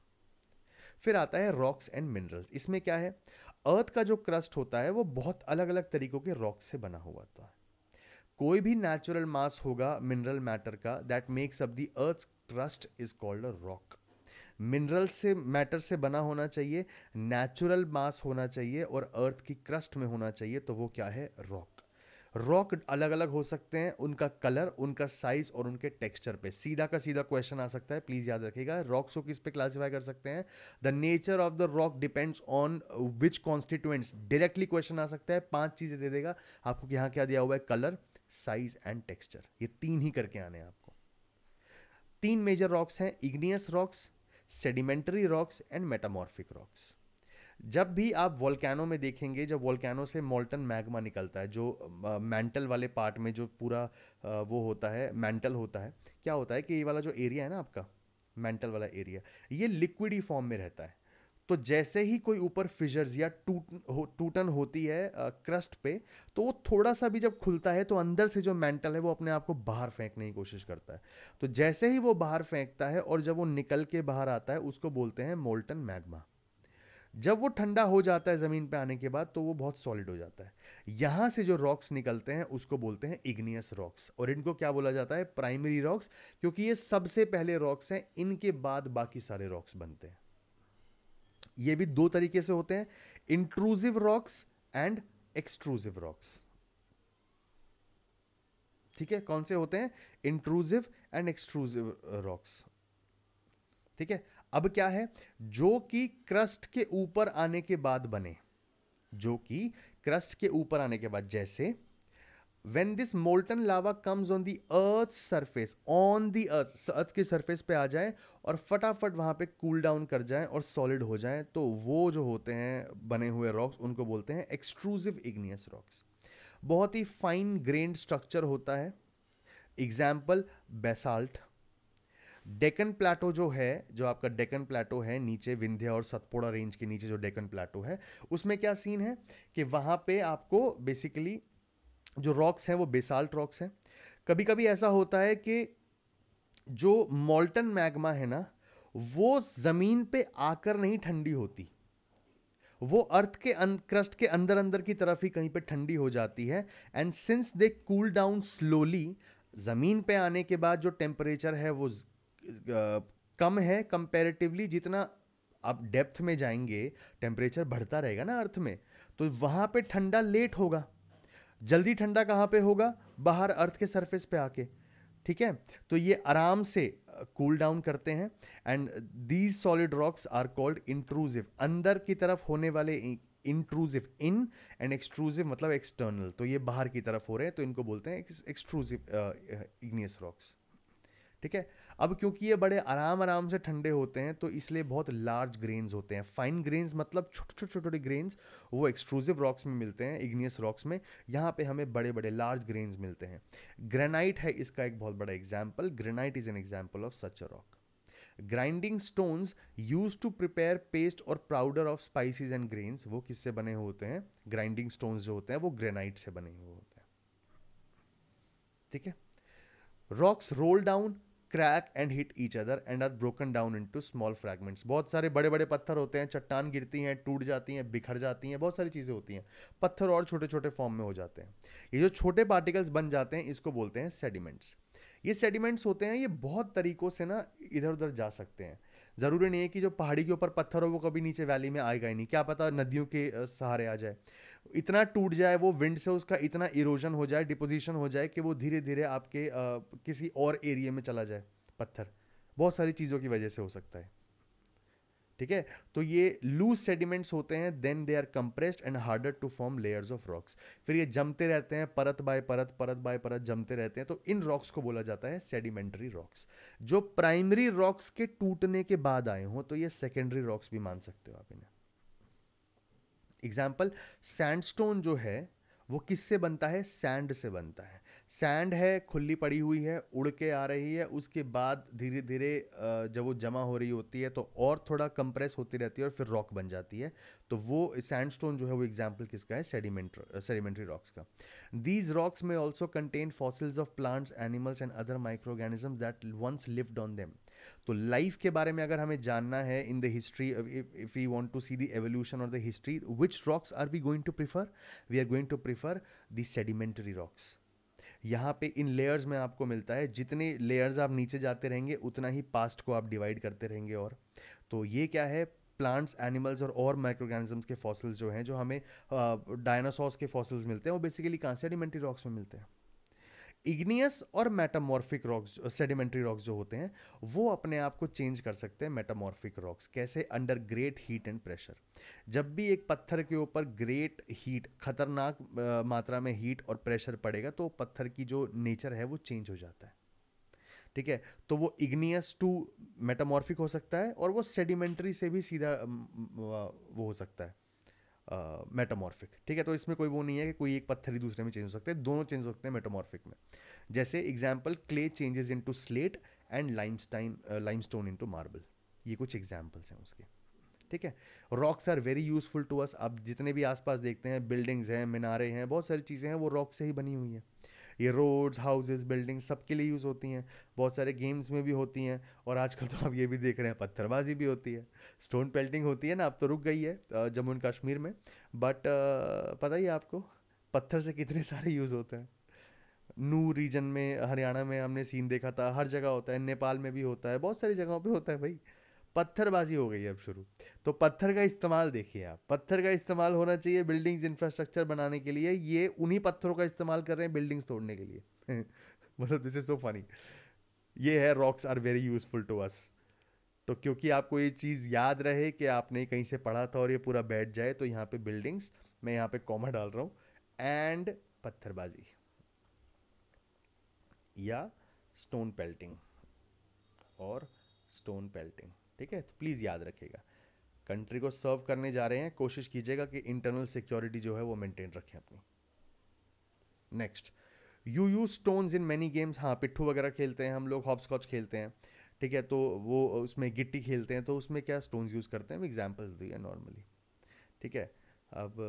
फिर आता है रॉक्स एंड मिनरल्स इसमें क्या है अर्थ का जो क्रस्ट होता है वो बहुत अलग अलग तरीकों के रॉक्स से बना हुआ होता है कोई भी नेचुरल मास होगा मिनरल मैटर का that makes up the earth crust is called a rock mineral से मैटर से बना होना चाहिए नेचुरल मास होना चाहिए और अर्थ की क्रस्ट में होना चाहिए तो वो क्या है रॉक रॉक अलग अलग हो सकते हैं उनका कलर उनका साइज और उनके टेक्सचर पे सीधा का सीधा क्वेश्चन आ सकता है प्लीज़ याद रखिएगा रॉक्स को किस पे क्लासीफाई कर सकते हैं the nature of the rock depends on which constituents directly question आ सकता है पांच चीज़ें दे देगा आपको यहाँ क्या दिया हुआ है कलर साइज एंड टेक्सचर ये तीन ही करके आने हैं आपको तीन मेजर रॉक्स हैं igneous rocks sedimentary rocks and metamorphic rocks जब भी आप वॉलकैनो में देखेंगे जब वॉलकैनो से मोल्टन मैग्मा निकलता है जो मैंटल वाले पार्ट में जो पूरा वो होता है मैंटल होता है क्या होता है कि ये वाला जो एरिया है ना आपका मेंटल वाला एरिया ये लिक्विडी फॉर्म में रहता है तो जैसे ही कोई ऊपर फिजर्स या टूट हो, टूटन होती है आ, क्रस्ट पे तो वो थोड़ा सा भी जब खुलता है तो अंदर से जो मेंटल है वो अपने आप को बाहर फेंकने की कोशिश करता है तो जैसे ही वो बाहर फेंकता है और जब वो निकल के बाहर आता है उसको बोलते हैं मोल्टन मैग्मा जब वो ठंडा हो जाता है ज़मीन पे आने के बाद तो वो बहुत सॉलिड हो जाता है यहाँ से जो रॉक्स निकलते हैं उसको बोलते हैं इग्नियस रॉक्स और इनको क्या बोला जाता है प्राइमरी रॉक्स क्योंकि ये सबसे पहले रॉक्स हैं इनके बाद बाकी सारे रॉक्स बनते हैं ये भी दो तरीके से होते हैं intrusive rocks and extrusive rocks ठीक है कौन से होते हैं इंट्रूजिव एंड एक्सट्रूजिव रॉक्स ठीक है अब क्या है जो कि क्रस्ट के ऊपर आने के बाद बने जो कि क्रस्ट के ऊपर आने के बाद जैसे when this molten lava comes on the earth surface on the earth earth की सरफेस पे आ जाए और फटाफट वहाँ पे कूल डाउन कर जाए और सॉलिड हो जाए तो वो जो होते हैं बने हुए रॉक्स उनको बोलते हैं एक्सक्लूसिव इग्नियस रॉक्स बहुत ही फाइन ग्रेन स्ट्रक्चर होता है एग्जाम्पल बेसाल्ट डेकन प्लाटो जो है जो आपका डेकन प्लाटो है नीचे विंध्य और सतपोड़ा रेंज के नीचे जो डेकन प्लाटो है उसमें क्या सीन है कि वहाँ पे आपको बेसिकली जो रॉक्स हैं वो बेसाल्ट रॉक्स हैं कभी कभी ऐसा होता है कि जो मोल्टन मैग्मा है ना वो ज़मीन पे आकर नहीं ठंडी होती वो अर्थ के क्रस्ट अं-, के अंदर अंदर की तरफ ही कहीं पे ठंडी हो जाती है and since they cool down slowly ज़मीन पे आने के बाद जो टेम्परेचर है वो कम है कंपेरेटिवली जितना आप डेप्थ में जाएंगे टेम्परेचर बढ़ता रहेगा ना अर्थ में तो वहाँ पे ठंडा लेट होगा जल्दी ठंडा कहाँ पे होगा बाहर अर्थ के सरफेस पे आके ठीक है तो ये आराम से कूल डाउन करते हैं and these solid rocks are called intrusive अंदर की तरफ होने वाले इंट्रूजिव इन एंड एक्सट्रूजिव मतलब एक्सटर्नल तो ये बाहर की तरफ हो रहे हैं तो इनको बोलते हैं एक्सट्रूजिव इग्नियस रॉक्स ठीक है अब क्योंकि ये बड़े आराम आराम से ठंडे होते हैं तो इसलिए बहुत लार्ज ग्रेन्स होते हैं फाइन ग्रेन्स मतलब छोटे छोटे छोटे ग्रेन्स वो एक्सक्लूसिव रॉक्स में मिलते हैं इग्नियस रॉक्स में यहाँ पे हमें बड़े बड़े लार्ज ग्रेन्स मिलते हैं ग्रेनाइट है इसका एक बहुत बड़ा example granite is an example of such a rock grinding stones use to prepare paste और powder of spices and grains वो किससे बने होते हैं ग्राइंडिंग स्टोन्स जो होते हैं वो ग्रेनाइट से बने हुए होते हैं ठीक है rocks roll down crack and hit each other and are broken down into small fragments बहुत सारे बड़े बड़े पत्थर होते हैं चट्टान गिरती हैं टूट जाती हैं बिखर जाती हैं बहुत सारी चीज़ें होती हैं पत्थर और छोटे छोटे फॉर्म में हो जाते हैं ये जो छोटे पार्टिकल्स बन जाते हैं इसको बोलते हैं सेडिमेंट्स ये सेडिमेंट्स होते हैं ये बहुत तरीक़ों से ना इधर उधर जा सकते हैं ज़रूरी नहीं है कि जो पहाड़ी के ऊपर पत्थर हो वो कभी नीचे वैली में आएगा ही नहीं क्या पता नदियों के सहारे आ जाए इतना टूट जाए वो विंड से उसका इतना इरोजन हो जाए डिपोजिशन हो जाए कि वो धीरे धीरे आपके आ, किसी और एरिया में चला जाए पत्थर बहुत सारी चीज़ों की वजह से हो सकता है ठीक है तो ये लूज सेडिमेंट्स होते हैं then they are compressed and harder to form layers of rocks फिर ये जमते रहते हैं परत बाय परत परत बाय परत जमते रहते हैं तो इन रॉक्स को बोला जाता है सेडिमेंटरी रॉक्स जो प्राइमरी रॉक्स के टूटने के बाद आए हों तो ये सेकेंडरी रॉक्स भी मान सकते हो आप इन्हें एग्जाम्पल सैंडस्टोन जो है वो किससे बनता है सैंड से बनता है सैंड है खुली पड़ी हुई है उड़ के आ रही है उसके बाद धीरे धीरे जब वो जमा हो रही होती है तो और थोड़ा कंप्रेस होती रहती है और फिर रॉक बन जाती है तो वो सैंडस्टोन जो है वो एग्जाम्पल किसका है सेडिमेंट सेडिमेंट्री रॉक्स का दीज रॉक्स में also contain fossils of plants animals and other micro organisms that once lived on them तो लाइफ के बारे में अगर हमें जानना है in the history if we want to see the evolution और the history which rocks are we going to prefer we are going to prefer the sedimentary rocks यहाँ पे इन लेयर्स में आपको मिलता है जितने लेयर्स आप नीचे जाते रहेंगे उतना ही पास्ट को आप डिवाइड करते रहेंगे और तो ये क्या है प्लांट्स एनिमल्स और और माइक्रोगेनिजम्स के फॉसिल्स जो हैं जो हमें डायनासॉर्स के फॉसिल्स मिलते हैं वो बेसिकली कहाँ सेडिमेंट्री रॉक्स में मिलते हैं इग्नियस और मेटामॉर्फिक रॉक्स सेडिमेंट्री रॉक्स जो होते हैं वो अपने आप को चेंज कर सकते हैं मेटामॉर्फिक रॉक्स कैसे under great heat and pressure जब भी एक पत्थर के ऊपर ग्रेट हीट खतरनाक मात्रा में हीट और प्रेशर पड़ेगा तो पत्थर की जो नेचर है वो चेंज हो जाता है ठीक है तो वो इग्नियस टू मेटामॉर्फिक हो सकता है और वो सेडिमेंट्री से भी सीधा वो हो सकता है मेटामॉर्फिक ठीक है तो इसमें कोई वो नहीं है कि कोई एक पत्थर ही दूसरे में चेंज हो सकते हैं दोनों चेंज हो सकते हैं मेटामॉर्फिक में जैसे example clay changes to slate and limestone lime into marble ये कुछ एग्जाम्पल्स हैं उसके ठीक है rocks are very useful to us आप जितने भी आसपास देखते हैं बिल्डिंग्स हैं मीनारे हैं बहुत सारी चीज़ें हैं वो रॉक से ही बनी हुई हैं ये रोड्स हाउसेज सब सबके लिए यूज़ होती हैं बहुत सारे गेम्स में भी होती हैं और आजकल तो आप ये भी देख रहे हैं पत्थरबाजी भी होती है स्टोन पेल्टिंग होती है ना अब तो रुक गई है जम्मू एंड कश्मीर में बट पता ही है आपको पत्थर से कितने सारे यूज़ होते हैं नू रीजन में हरियाणा में हमने सीन देखा था हर जगह होता है नेपाल में भी होता है बहुत सारी जगहों पे होता है भाई पत्थरबाजी हो गई है अब शुरू तो पत्थर का इस्तेमाल देखिए आप पत्थर का इस्तेमाल होना चाहिए बिल्डिंग्स इंफ्रास्ट्रक्चर बनाने के लिए ये उन्हीं पत्थरों का इस्तेमाल कर रहे हैं बिल्डिंग्स तोड़ने के लिए मतलब दिस इज़ सो फनी ये है rocks are very useful to us तो क्योंकि आपको ये चीज़ याद रहे कि आपने कहीं से पढ़ा था और ये पूरा बैठ जाए तो यहाँ पे बिल्डिंग्स मैं यहाँ पे कॉमा डाल रहा हूँ एंड पत्थरबाजी या स्टोन पेल्टिंग और स्टोन पेल्टिंग ठीक है तो प्लीज़ याद रखिएगा कंट्री को सर्व करने जा रहे हैं कोशिश कीजिएगा कि इंटरनल सिक्योरिटी जो है वो मेंटेन रखें अपनी next you use stones in many games हाँ पिट्ठू वगैरह खेलते हैं हम लोग हॉपस्कॉच खेलते हैं ठीक है तो वो उसमें गिट्टी खेलते हैं तो उसमें क्या स्टोन्स यूज़ करते हैं हम एग्जाम्पल्स दिए नॉर्मली ठीक है अब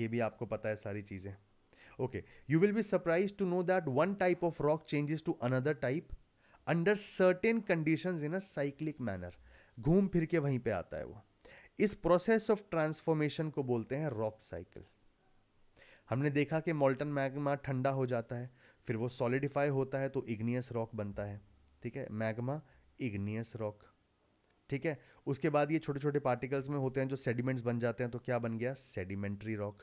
ये भी आपको पता है सारी चीज़ें okay you will be surprise to know that one type of rock changes to another type under certain condition in a cyclic manner घूम फिर के वहीं पे आता है वो इस प्रोसेस ऑफ ट्रांसफॉर्मेशन को बोलते हैं रॉक साइकिल हमने देखा कि मोल्टन मैग्मा ठंडा हो जाता है फिर वो सॉलिडिफाई होता है तो इग्नियस रॉक बनता है ठीक है मैग्मा इग्नियस रॉक ठीक है उसके बाद ये छोटे छोटे पार्टिकल्स में होते हैं जो सेडिमेंट्स बन जाते हैं तो क्या बन गया सेडिमेंट्री रॉक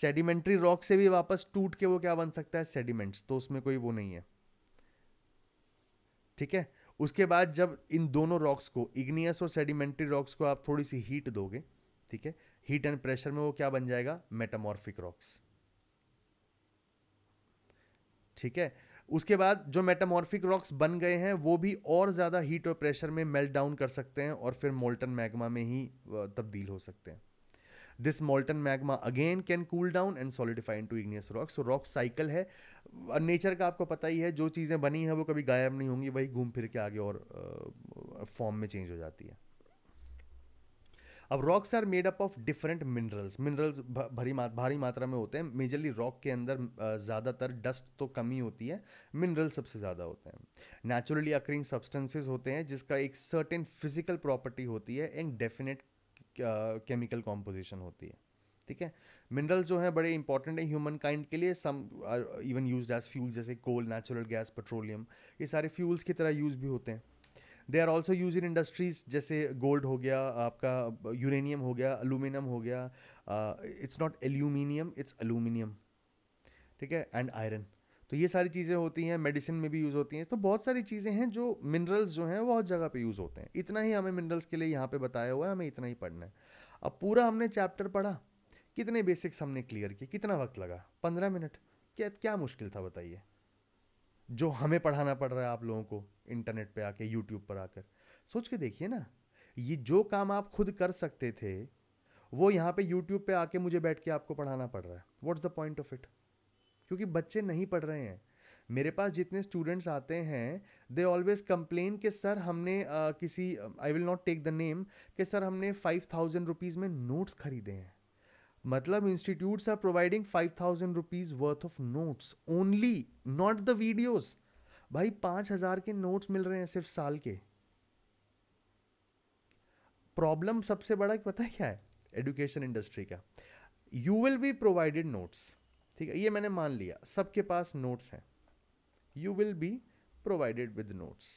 सेडिमेंट्री रॉक से भी वापस टूट के वो क्या बन सकता है सेडिमेंट्स तो उसमें कोई वो नहीं है ठीक है उसके बाद जब इन दोनों रॉक्स को इग्नियस और सेडिमेंट्री रॉक्स को आप थोड़ी सी हीट दोगे ठीक है हीट एंड प्रेशर में वो क्या बन जाएगा मेटामॉर्फिक रॉक्स ठीक है उसके बाद जो मेटामॉर्फिक रॉक्स बन गए हैं वो भी और ज़्यादा हीट और प्रेशर में मेल्ट डाउन कर सकते हैं और फिर मोल्टन मैग्मा में ही तब्दील हो सकते हैं this molten magma again can cool down and solidify to igneous rock so rock cycle है नेचर का आपको पता ही है जो चीज़ें बनी हैं वो कभी गायब नहीं होंगी वही घूम फिर के आगे और फॉर्म में चेंज हो जाती है अब rocks are made up of different minerals minerals भरी मा, भारी मात्रा में होते हैं मेजरली रॉक के अंदर ज़्यादातर डस्ट तो कम ही होती है मिनरल सबसे ज़्यादा होते हैं नेचुरली अक्रिंग सब्सटेंसेज होते हैं जिसका एक सर्टेन फिजिकल प्रॉपर्टी होती है एक डेफिनेट केमिकल कॉम्पोजिशन होती है ठीक है मिनरल्स जो हैं बड़े इंपॉर्टेंट हैं ह्यूमन काइंड के लिए some are even use as fuel जैसे कोल नेचुरल गैस पेट्रोलियम ये सारे फ्यूल्स की तरह यूज़ भी होते हैं they are also use in industries जैसे गोल्ड हो गया आपका यूरेनियम हो गया अलूमिनियम हो गया it's not aluminium it's aluminium ठीक है एंड आयरन तो ये सारी चीज़ें होती हैं मेडिसिन में भी यूज़ होती हैं तो बहुत सारी चीज़ें हैं जो मिनरल्स जो हैं बहुत जगह पे यूज़ होते हैं इतना ही हमें मिनरल्स के लिए यहाँ पे बताया हुआ है हमें इतना ही पढ़ना है अब पूरा हमने चैप्टर पढ़ा कितने बेसिक्स हमने क्लियर किए कितना वक्त लगा पंद्रह मिनट क्या क्या मुश्किल था बताइए जो हमें पढ़ाना पड़ रहा है आप लोगों को इंटरनेट पर आके यूट्यूब पर आकर सोच के देखिए ना ये जो काम आप खुद कर सकते थे वो यहाँ पे यूट्यूब पे आके मुझे बैठ के आपको पढ़ाना पड़ रहा है what's the point of it क्योंकि बच्चे नहीं पढ़ रहे हैं मेरे पास जितने स्टूडेंट्स आते हैं दे ऑलवेज कंप्लेन कि सर हमने आ, किसी I will not take the name कि सर हमने फाइव थाउजेंड रुपीज़ में नोट्स खरीदे हैं मतलब institutes are providing five thousand rupees worth of notes only not the videos भाई पाँच हज़ार के नोट्स मिल रहे हैं सिर्फ साल के प्रॉब्लम सबसे बड़ा पता है क्या है एजुकेशन इंडस्ट्री का you will be provided notes ठीक है ये मैंने मान लिया सबके पास नोट्स हैं you will be provided with notes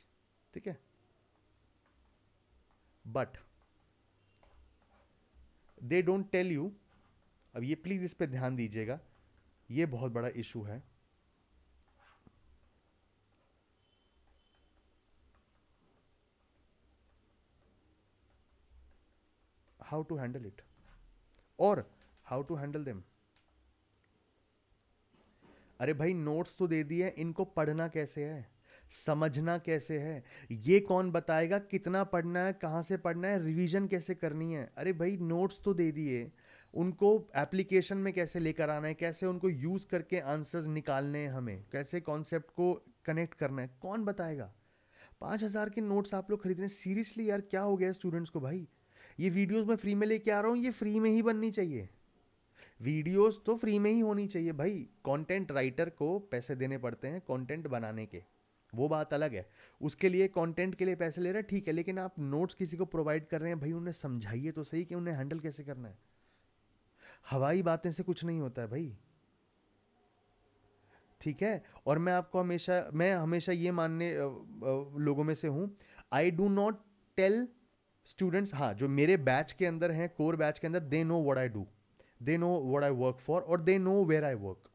ठीक है but they don't tell you अब ये प्लीज़ इस पर ध्यान दीजिएगा ये बहुत बड़ा इशू है हाउ टू हैंडल इट और हाउ टू हैंडल देम अरे भाई नोट्स तो दे दिए इनको पढ़ना कैसे है समझना कैसे है ये कौन बताएगा कितना पढ़ना है कहाँ से पढ़ना है रिवीजन कैसे करनी है अरे भाई नोट्स तो दे दिए उनको एप्लीकेशन में कैसे लेकर आना है कैसे उनको यूज़ करके आंसर्स निकालने हैं हमें कैसे कॉन्सेप्ट को कनेक्ट करना है कौन बताएगा पाँच हज़ार के नोट्स आप लोग खरीदने सीरियसली यार क्या हो गया स्टूडेंट्स को भाई ये वीडियोस मैं फ्री में लेके आ रहा हूँ ये फ्री में ही बननी चाहिए वीडियोस तो फ्री में ही होनी चाहिए भाई कंटेंट राइटर को पैसे देने पड़ते हैं कंटेंट बनाने के वो बात अलग है उसके लिए कंटेंट के लिए पैसे ले रहे हैं ठीक है लेकिन आप नोट्स किसी को प्रोवाइड कर रहे हैं भाई उन्हें समझाइए तो सही कि उन्हें हैंडल कैसे करना है हवाई बातें से कुछ नहीं होता है भाई ठीक है और मैं आपको हमेशा मैं हमेशा ये मानने लोगों में से हूँ I do not tell students हाँ जो मेरे बैच के अंदर हैं कोर बैच के अंदर they know what I do they know what I work for और they know where I work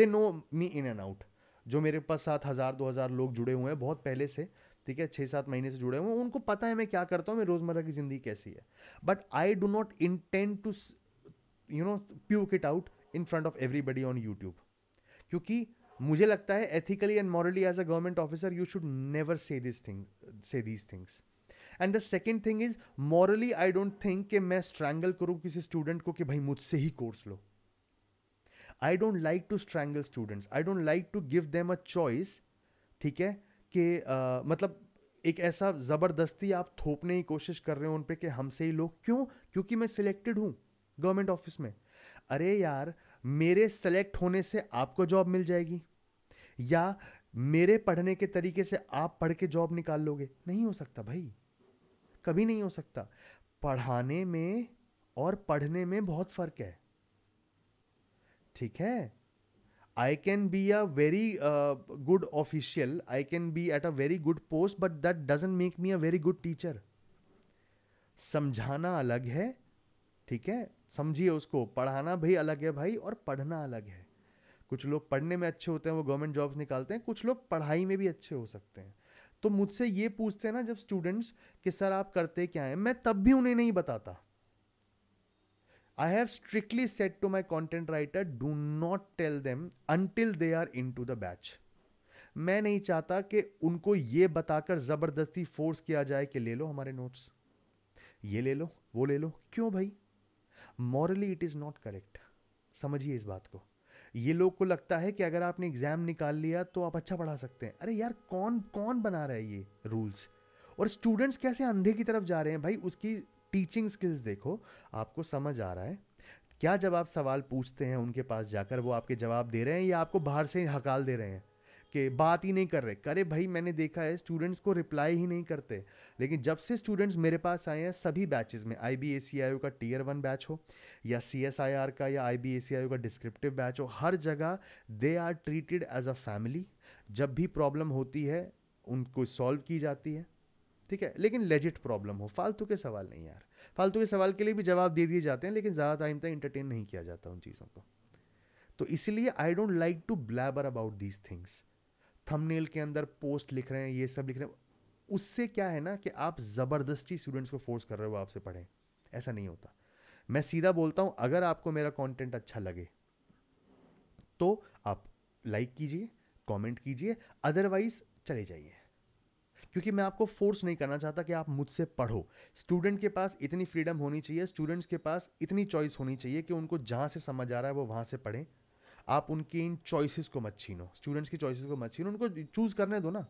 they know me in and out जो मेरे पास सात हज़ार दो हज़ार लोग जुड़े हुए हैं बहुत पहले से ठीक है छः सात महीने से जुड़े हुए हैं उनको पता है मैं क्या करता हूँ मेरी रोज़मर्रा की ज़िंदगी कैसी है but I do not intend to you know puke it out in front of everybody on YouTube क्योंकि मुझे लगता है ethically and morally as a government officer you should never say this thing say these things and the second thing is morally I don't think कि मैं strangle करूँ किसी student को कि भाई मुझसे ही कोर्स लो I don't like to strangle students I don't like to give them a choice ठीक है कि uh, मतलब एक ऐसा ज़बरदस्ती आप थोपने की कोशिश कर रहे हो उन पर कि हमसे ही लोग क्यों क्योंकि मैं सिलेक्टेड हूँ गवर्नमेंट ऑफिस में अरे यार मेरे सेलेक्ट होने से आपको जॉब मिल जाएगी या मेरे पढ़ने के तरीके से आप पढ़ के जॉब निकाल लोगे नहीं हो सकता भाई कभी नहीं हो सकता पढ़ाने में और पढ़ने में बहुत फ़र्क है ठीक है I can be a very good official I can be at a very good post but that doesn't make me a very good teacher समझाना अलग है ठीक है समझिए उसको पढ़ाना भी अलग है भाई और पढ़ना अलग है कुछ लोग पढ़ने में अच्छे होते हैं वो गवर्नमेंट जॉब्स निकालते हैं कुछ लोग पढ़ाई में भी अच्छे हो सकते हैं तो मुझसे ये पूछते हैं ना जब स्टूडेंट्स कि सर आप करते क्या हैं मैं तब भी उन्हें नहीं बताता I have strictly set to my content writer do not tell them until they are into the batch मैं नहीं चाहता कि उनको ये बताकर ज़बरदस्ती फोर्स किया जाए कि ले लो हमारे नोट्स ये ले लो वो ले लो क्यों भाई morally it is not correct समझिए इस बात को ये लोग को लगता है कि अगर आपने एग्ज़ाम निकाल लिया तो आप अच्छा पढ़ा सकते हैं अरे यार कौन कौन बना रहा है ये रूल्स और स्टूडेंट्स कैसे अंधे की तरफ जा रहे हैं भाई उसकी टीचिंग स्किल्स देखो आपको समझ आ रहा है क्या जब आप सवाल पूछते हैं उनके पास जाकर वो आपके जवाब दे रहे हैं या आपको बाहर से हकाल दे रहे हैं कि बात ही नहीं कर रहे करे भाई मैंने देखा है स्टूडेंट्स को रिप्लाई ही नहीं करते लेकिन जब से स्टूडेंट्स मेरे पास आए हैं सभी बैचेज में आई बी ए सी आई ओ का टीयर वन बैच हो या सी एस आई आर का या आई बी ए सी आई ओ का डिस्क्रिप्टिव बैच हो हर जगह they are treated as a family जब भी प्रॉब्लम होती है उनको सॉल्व की जाती है ठीक है लेकिन लेजिट प्रॉब्लम हो फालतू के सवाल नहीं यार फालतू के सवाल के लिए भी जवाब दे दिए जाते हैं लेकिन ज़्यादा टाइम तक इंटरटेन नहीं किया जाता उन चीज़ों को तो इसीलिए I don't like to blabber about these things thumbnail के अंदर पोस्ट लिख रहे हैं ये सब लिख रहे हैं उससे क्या है ना कि आप ज़बरदस्ती स्टूडेंट्स को फोर्स कर रहे हो आपसे पढ़ें ऐसा नहीं होता मैं सीधा बोलता हूँ अगर आपको मेरा कंटेंट अच्छा लगे तो आप लाइक कीजिए कमेंट कीजिए अदरवाइज चले जाइए क्योंकि मैं आपको फोर्स नहीं करना चाहता कि आप मुझसे पढ़ो स्टूडेंट के पास इतनी फ्रीडम होनी चाहिए स्टूडेंट्स के पास इतनी चॉइस होनी चाहिए कि उनको जहाँ से समझ आ रहा है वो वहाँ से पढ़ें आप उनकी इन चॉइसेस को मत छीनो स्टूडेंट्स की चॉइसेस को मत छीनो उनको चूज़ करने दो ना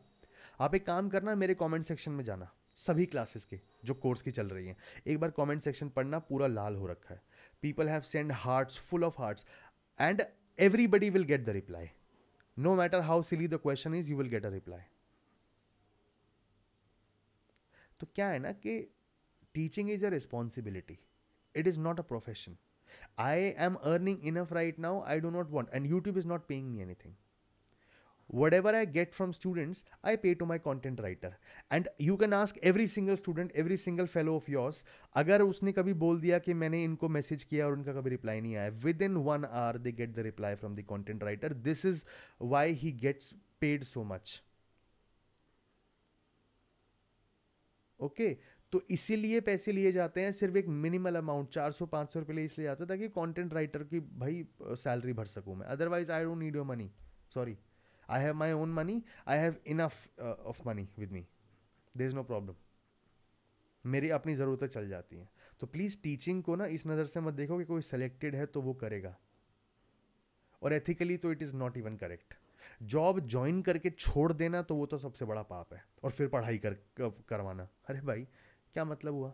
आप एक काम करना मेरे कमेंट सेक्शन में जाना सभी क्लासेस के जो कोर्स की चल रही हैं एक बार कमेंट सेक्शन पढ़ना पूरा लाल हो रखा है people have send hearts full of hearts and everybody will get the reply no matter how silly the question is you will get a reply तो क्या है ना कि teaching is a responsibility it is not a profession I am earning enough right now. I do not want, and YouTube is not paying me anything. Whatever I get from students, I pay to my content writer. And you can ask every single student, every single fellow of yours, agar उसने kabhi बोल दिया कि मैंने इनको message किया और उनका कभी रिप्लाई नहीं आया within one hour they get the reply from the content writer this is why he gets okay तो इसीलिए पैसे लिए जाते हैं सिर्फ एक मिनिमल अमाउंट चार सौ पाँच सौ रुपये लिए इसलिए जाता ताकि कंटेंट राइटर की भाई सैलरी भर सकूँ मैं otherwise I don't need your money sorry I have my own money I have enough of money with me there is no problem मेरी अपनी ज़रूरतें चल जाती हैं तो प्लीज़ टीचिंग को ना इस नज़र से मत देखो कि कोई सेलेक्टेड है तो वो करेगा और एथिकली तो it is not even correct job join करके छोड़ देना तो वो तो सबसे बड़ा पाप है और फिर पढ़ाई कर करवाना अरे भाई क्या मतलब हुआ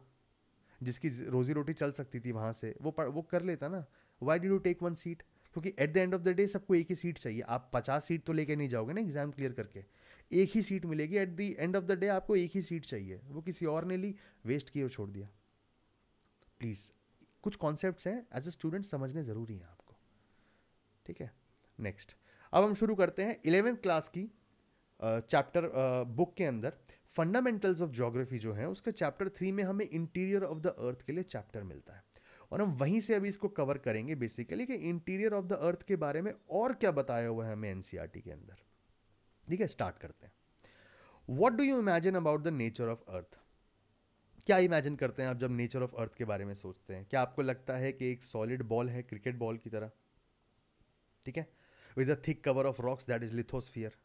जिसकी रोजी रोटी चल सकती थी वहाँ से वो वो कर लेता ना why did you take one seat क्योंकि at the end of the day सबको एक ही सीट चाहिए आप पचास सीट तो लेके नहीं जाओगे ना एग्जाम क्लियर करके एक ही सीट मिलेगी at the end of the day आपको एक ही सीट चाहिए वो किसी और ने ली वेस्ट की और छोड़ दिया प्लीज़ कुछ कॉन्सेप्ट हैं एज ए स्टूडेंट समझने ज़रूरी हैं आपको ठीक है नेक्स्ट अब हम शुरू करते हैं इलेवेंथ क्लास की चैप्टर बुक के अंदर फंडामेंटल्स ऑफ जोग्राफी जो है उसका चैप्टर थ्री में हमें इंटीरियर ऑफ द अर्थ के लिए चैप्टर मिलता है और हम वहीं से अभी इसको कवर करेंगे बेसिकली कि इंटीरियर ऑफ द अर्थ के बारे में और क्या बताया हुआ है हमें एन e के अंदर ठीक है स्टार्ट करते हैं what do you imagine about the nature of earth क्या इमेजिन करते हैं आप जब नेचर ऑफ अर्थ के बारे में सोचते हैं क्या आपको लगता है कि एक सॉलिड बॉल है क्रिकेट बॉल की तरह ठीक है with a thick cover of rocks that is lithosphere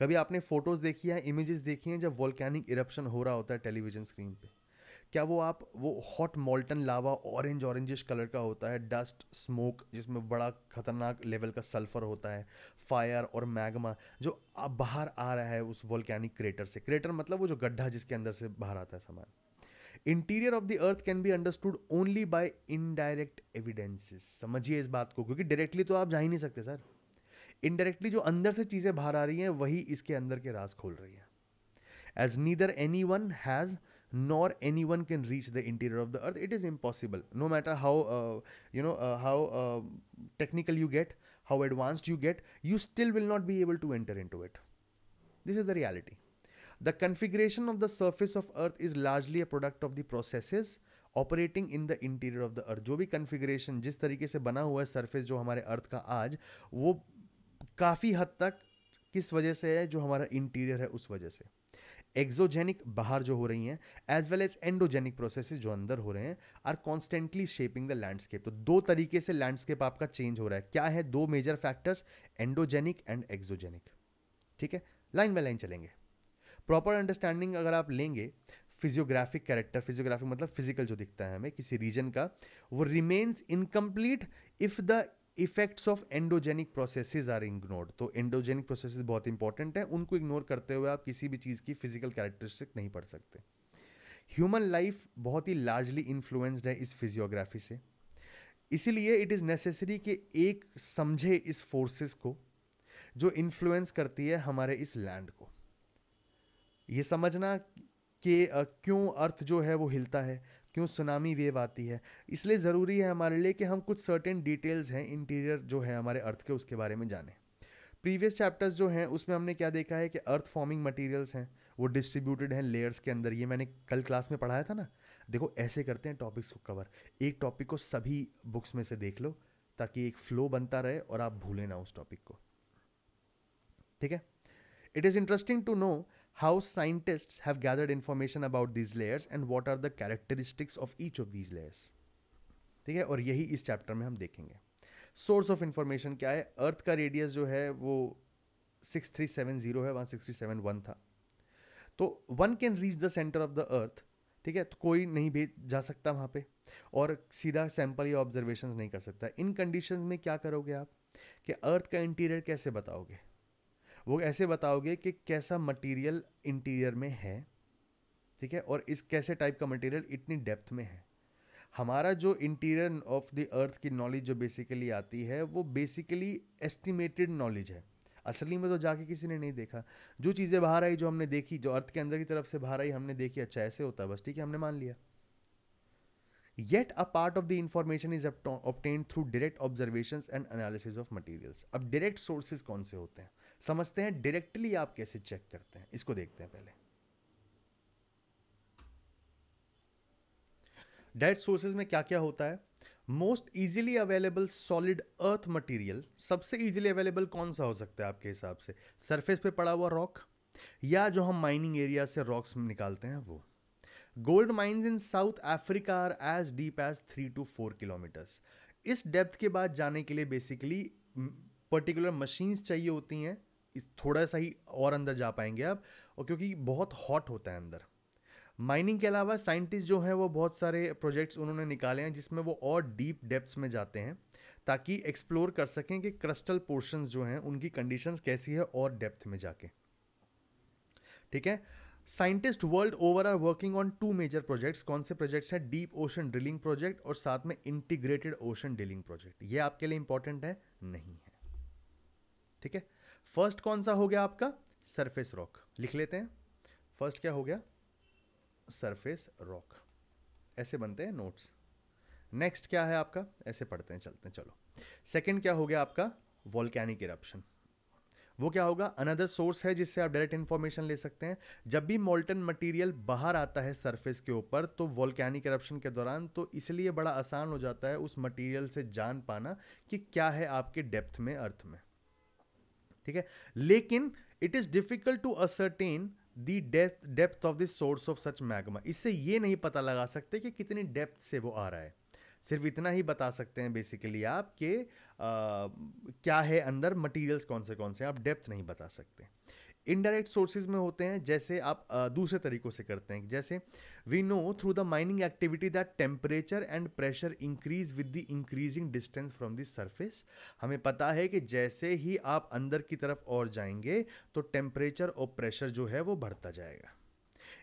कभी आपने फ़ोटोज़ देखी है इमेजेस देखी हैं जब वॉल्केनिक इरप्शन हो रहा होता है टेलीविज़न स्क्रीन पे क्या वो आप वो hot molten lava orange orangish colour का होता है डस्ट स्मोक जिसमें बड़ा खतरनाक लेवल का सल्फ़र होता है फायर और मैग्मा जो बाहर आ रहा है उस वॉल्केनिक क्रेटर से क्रेटर मतलब वो जो गड्ढा जिसके अंदर से बाहर आता है सामान interior of the earth can be understood only by indirect evidences समझिए इस बात को क्योंकि डायरेक्टली तो आप जा ही नहीं सकते सर इनडायरेक्टली जो अंदर से चीज़ें बाहर आ रही हैं वही इसके अंदर के राज खोल रही हैं as neither any one has nor any one can reach the interior of the earth it is impossible no matter how you know how technical you get how advanced you get you still will not be able to enter into it this is the reality the configuration of the surface of earth is largely a product of the processes operating in the interior of the अर्थ जो भी configuration जिस तरीके से बना हुआ है surface जो हमारे अर्थ का आज वो काफ़ी हद तक किस वजह से है जो हमारा इंटीरियर है उस वजह से एक्जोजेनिक बाहर जो हो रही हैं as well as endogenic processes जो अंदर हो रहे हैं are constantly shaping the landscape तो दो तरीके से लैंडस्केप आपका चेंज हो रहा है क्या है दो major factors endogenic and exogenic ठीक है लाइन बाय लाइन चलेंगे प्रॉपर अंडरस्टैंडिंग अगर आप लेंगे फिजियोग्राफिक कैरेक्टर फिजियोग्राफिक मतलब फिजिकल जो दिखता है हमें किसी रीजन का वो remains incomplete if the effects of endogenic processes are ignored तो एंडोजेनिक प्रोसेसेस बहुत इंपॉर्टेंट हैं उनको इग्नोर करते हुए आप किसी भी चीज़ की फिजिकल कैरेक्टरिस्टिक नहीं पढ़ सकते ह्यूमन लाइफ बहुत ही लार्जली इन्फ्लुएंस्ड है इस फिजियोग्राफी से इसीलिए इट इज़ नेसेसरी कि एक समझे इस फोर्सेस को जो इन्फ्लुएंस करती है हमारे इस लैंड को ये समझना कि क्यों अर्थ जो है वो हिलता है क्यों सुनामी वेव आती है इसलिए ज़रूरी है हमारे लिए कि हम कुछ सर्टेन डिटेल्स हैं इंटीरियर जो है हमारे अर्थ के उसके बारे में जाने प्रीवियस चैप्टर्स जो हैं उसमें हमने क्या देखा है कि अर्थ फॉर्मिंग मटेरियल्स हैं वो डिस्ट्रीब्यूटेड हैं लेयर्स के अंदर ये मैंने कल क्लास में पढ़ाया था ना देखो ऐसे करते हैं टॉपिक्स को कवर एक टॉपिक को सभी बुक्स में से देख लो ताकि एक फ्लो बनता रहे और आप भूलें ना उस टॉपिक को ठीक है it is interesting to know how scientists have gathered information about these layers and what are the characteristics of each of these layers ठीक है और यही इस चैप्टर में हम देखेंगे सोर्स ऑफ इन्फॉर्मेशन क्या है अर्थ का रेडियस जो है वो सिक्स थ्री सेवन जीरो है वहाँ सिक्स थ्री सेवन वन था तो one can reach the centre of the earth ठीक है तो कोई नहीं भेज जा सकता वहाँ पे और सीधा सैंपल या ऑब्जर्वेशन नहीं कर सकता इन कंडीशन में क्या करोगे आप कि अर्थ का इंटीरियर कैसे बताओगे वो ऐसे बताओगे कि कैसा मटेरियल इंटीरियर में है ठीक है और इस कैसे टाइप का मटेरियल इतनी डेप्थ में है हमारा जो इंटीरियर ऑफ द अर्थ की नॉलेज जो बेसिकली आती है वो बेसिकली एस्टिमेटेड नॉलेज है असली में तो जाके किसी ने नहीं देखा जो चीज़ें बाहर आई जो हमने देखी जो अर्थ के अंदर की तरफ से बाहर आई हमने देखी अच्छा ऐसे होता है बस ठीक है हमने मान लिया yet a part of the information is obtained through direct observation and analysis of materials अब डायरेक्ट सोर्सेज कौन से होते हैं समझते हैं डायरेक्टली आप कैसे चेक करते हैं इसको देखते हैं पहले डायरेक्ट सोर्सेज में क्या क्या होता है most easily available solid earth material सबसे इजीली अवेलेबल कौन सा हो सकता है आपके हिसाब से सरफेस पे पड़ा हुआ रॉक या जो हम माइनिंग एरिया से रॉक्स निकालते हैं वो gold mines in South Africa are as deep as three to four kilometres इस डेप्थ के बाद जाने के लिए बेसिकली पर्टिकुलर मशीन्स चाहिए होती हैं इस थोड़ा सा ही और अंदर जा पाएंगे आप और क्योंकि बहुत हॉट होता है अंदर माइनिंग के अलावा साइंटिस्ट जो हैं वो बहुत सारे प्रोजेक्ट्स उन्होंने निकाले हैं जिसमें वो और डीप डेप्थ्स में जाते हैं ताकि एक्सप्लोर कर सकें कि क्रस्टल पोर्शंस जो हैं उनकी कंडीशंस कैसी है और डेप्थ में जाके ठीक है scientists world over are working on two major projects कौन से प्रोजेक्ट्स हैं डीप ओशन ड्रिलिंग प्रोजेक्ट और साथ में इंटीग्रेटेड ओशन ड्रिलिंग प्रोजेक्ट ये आपके लिए इंपॉर्टेंट है नहीं है ठीक है फर्स्ट कौन सा हो गया आपका सरफेस रॉक लिख लेते हैं फर्स्ट क्या हो गया सरफेस रॉक ऐसे बनते हैं नोट्स नेक्स्ट क्या है आपका ऐसे पढ़ते हैं चलते हैं चलो सेकंड क्या हो गया आपका वॉलकैनिक इरप्शन वो क्या होगा अनदर सोर्स है जिससे आप डायरेक्ट इन्फॉर्मेशन ले सकते हैं जब भी मोल्टन मटेरियल बाहर आता है सरफेस के ऊपर तो वॉल्केनिक इरप्शन के दौरान तो इसलिए बड़ा आसान हो जाता है उस मटेरियल से जान पाना कि क्या है आपके डेप्थ में अर्थ में ठीक है लेकिन it is difficult to ascertain the depth depth of the source of such magma इससे ये नहीं पता लगा सकते कि कितनी डेप्थ से वो आ रहा है सिर्फ इतना ही बता सकते हैं बेसिकली आप कि क्या है अंदर मटेरियल्स कौन से कौन से आप डेप्थ नहीं बता सकते इनडायरेक्ट सोर्सेज में होते हैं जैसे आप दूसरे तरीकों से करते हैं जैसे we know through the mining activity that temperature and pressure increase with the increasing distance from this surface हमें पता है कि जैसे ही आप अंदर की तरफ और जाएंगे तो टेम्परेचर और प्रेशर जो है वो बढ़ता जाएगा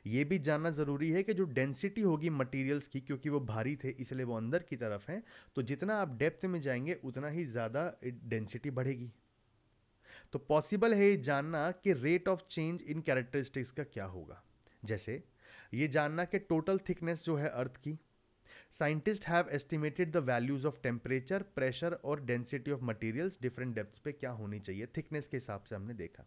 ये भी जानना ज़रूरी है कि जो डेंसिटी होगी मटेरियल्स की क्योंकि वो भारी थे इसलिए वो अंदर की तरफ हैं तो जितना आप डेप्थ में जाएंगे उतना ही ज़्यादा डेंसिटी बढ़ेगी तो पॉसिबल है ये जानना कि rate of change in characteristics का क्या होगा जैसे ये जानना कि टोटल थिकनेस जो है अर्थ की scientists have estimated the values of temperature pressure और density of materials different depth पे क्या होनी चाहिए थिकनेस के हिसाब से हमने देखा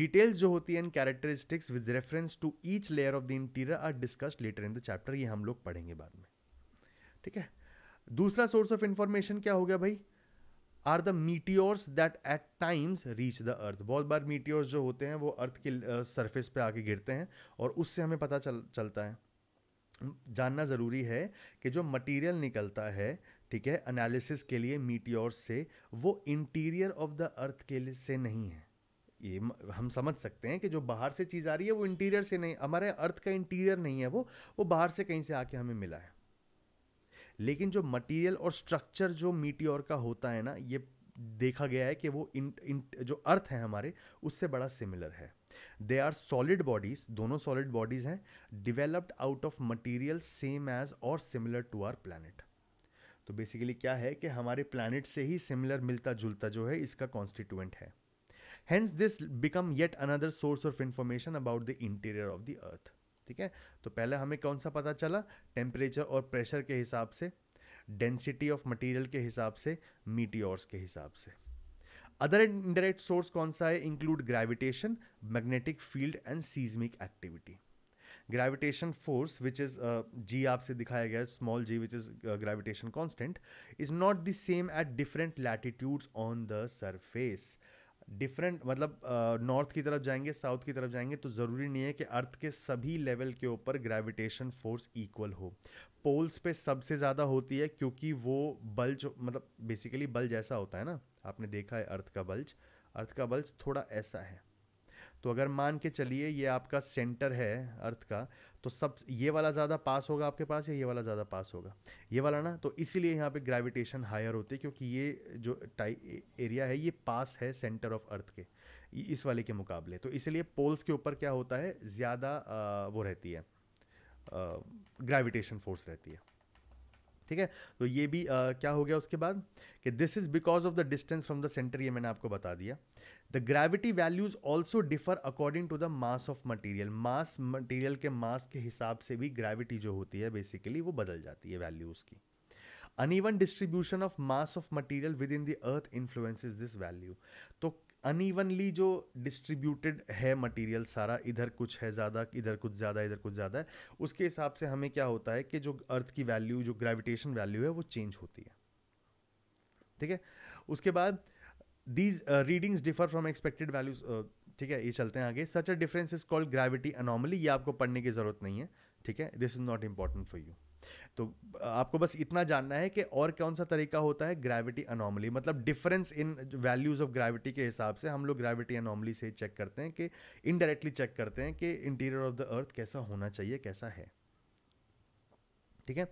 डिटेल्स जो होती है in characteristics with reference to each layer of the interior are discussed later in the chapter ये हम लोग पढ़ेंगे बाद में ठीक है दूसरा सोर्स ऑफ इंफॉर्मेशन क्या हो गया भाई are the meteors that at times reach the earth बहुत बार मीटियोर्स जो होते हैं वो अर्थ के सरफेस पे आके गिरते हैं और उससे हमें पता चल चलता है जानना ज़रूरी है कि जो मटेरियल निकलता है ठीक है एनालिसिस के लिए मीटियोर्स से वो इंटीरियर ऑफ द अर्थ के लिए से नहीं है ये हम समझ सकते हैं कि जो बाहर से चीज़ आ रही है वो इंटीरियर से नहीं हमारे अर्थ का इंटीरियर नहीं है वो वो बाहर से कहीं से आके हमें मिला है लेकिन जो मटेरियल और स्ट्रक्चर जो मीटियोर का होता है ना ये देखा गया है कि वो इन, इन जो अर्थ है हमारे उससे बड़ा सिमिलर है दे आर सॉलिड बॉडीज दोनों सॉलिड बॉडीज हैं developed out of material same as और सिमिलर टू आर प्लानट तो बेसिकली क्या है कि हमारे प्लानट से ही सिमिलर मिलता जुलता जो है इसका कॉन्स्टिट्यूएंट है hence this become yet another source of information about the interior of the earth ठीक है तो पहले हमें कौन सा पता चला टेम्परेचर और प्रेशर के हिसाब से डेंसिटी ऑफ मटेरियल के हिसाब से मीटियोर्स के हिसाब से अदर इनडायरेक्ट सोर्स कौन सा है include gravitation magnetic field and seismic activity gravitation force which is G आपसे दिखाया गया small G which is gravitation constant is not the same at different latitudes on the surface different मतलब north की तरफ जाएंगे साउथ की तरफ जाएंगे तो ज़रूरी नहीं है कि अर्थ के सभी लेवल के ऊपर ग्रेविटेशन फोर्स इक्वल हो पोल्स पे सबसे ज़्यादा होती है क्योंकि वो बल्ज मतलब बेसिकली बल्ज ऐसा होता है ना आपने देखा है अर्थ का बल्ज अर्थ का बल्ज थोड़ा ऐसा है तो अगर मान के चलिए ये आपका सेंटर है अर्थ का तो सब ये वाला ज़्यादा पास होगा आपके पास या ये वाला ज़्यादा पास होगा ये वाला ना तो इसीलिए यहाँ पे ग्रेविटेशन हायर होती है क्योंकि ये जो टाइ एरिया है ये पास है सेंटर ऑफ अर्थ के इस वाले के मुकाबले तो इसलिए पोल्स के ऊपर क्या होता है ज़्यादा वो रहती है ग्रेविटेशन फोर्स रहती है ठीक है तो ये भी uh, क्या हो गया उसके बाद कि this is because of the distance from the centre ये मैंने आपको बता दिया the gravity values also differ according to the mass of material mass material के मास के हिसाब से भी ग्रेविटी जो होती है बेसिकली वो बदल जाती है वैल्यूज की uneven distribution of mass of material within the earth this value तो अनइवनली जो डिस्ट्रीब्यूटेड है मटेरियल सारा इधर कुछ है ज़्यादा इधर कुछ ज़्यादा इधर कुछ ज़्यादा है उसके हिसाब से हमें क्या होता है कि जो अर्थ की वैल्यू जो ग्रेविटेशन वैल्यू है वो चेंज होती है ठीक है उसके बाद these readings differ from expected values ठीक है ये चलते हैं आगे such a difference is called gravity anomaly ये आपको पढ़ने की ज़रूरत नहीं है ठीक है this is not important for you तो आपको बस इतना जानना है कि और कौन सा तरीका होता है ग्रेविटी अनोमली मतलब difference in values of gravity के हिसाब से हम लोग ग्रेविटी अनोमली से चेक करते हैं कि इनडायरेक्टली चेक करते हैं कि इंटीरियर ऑफ द अर्थ कैसा होना चाहिए कैसा है ठीक है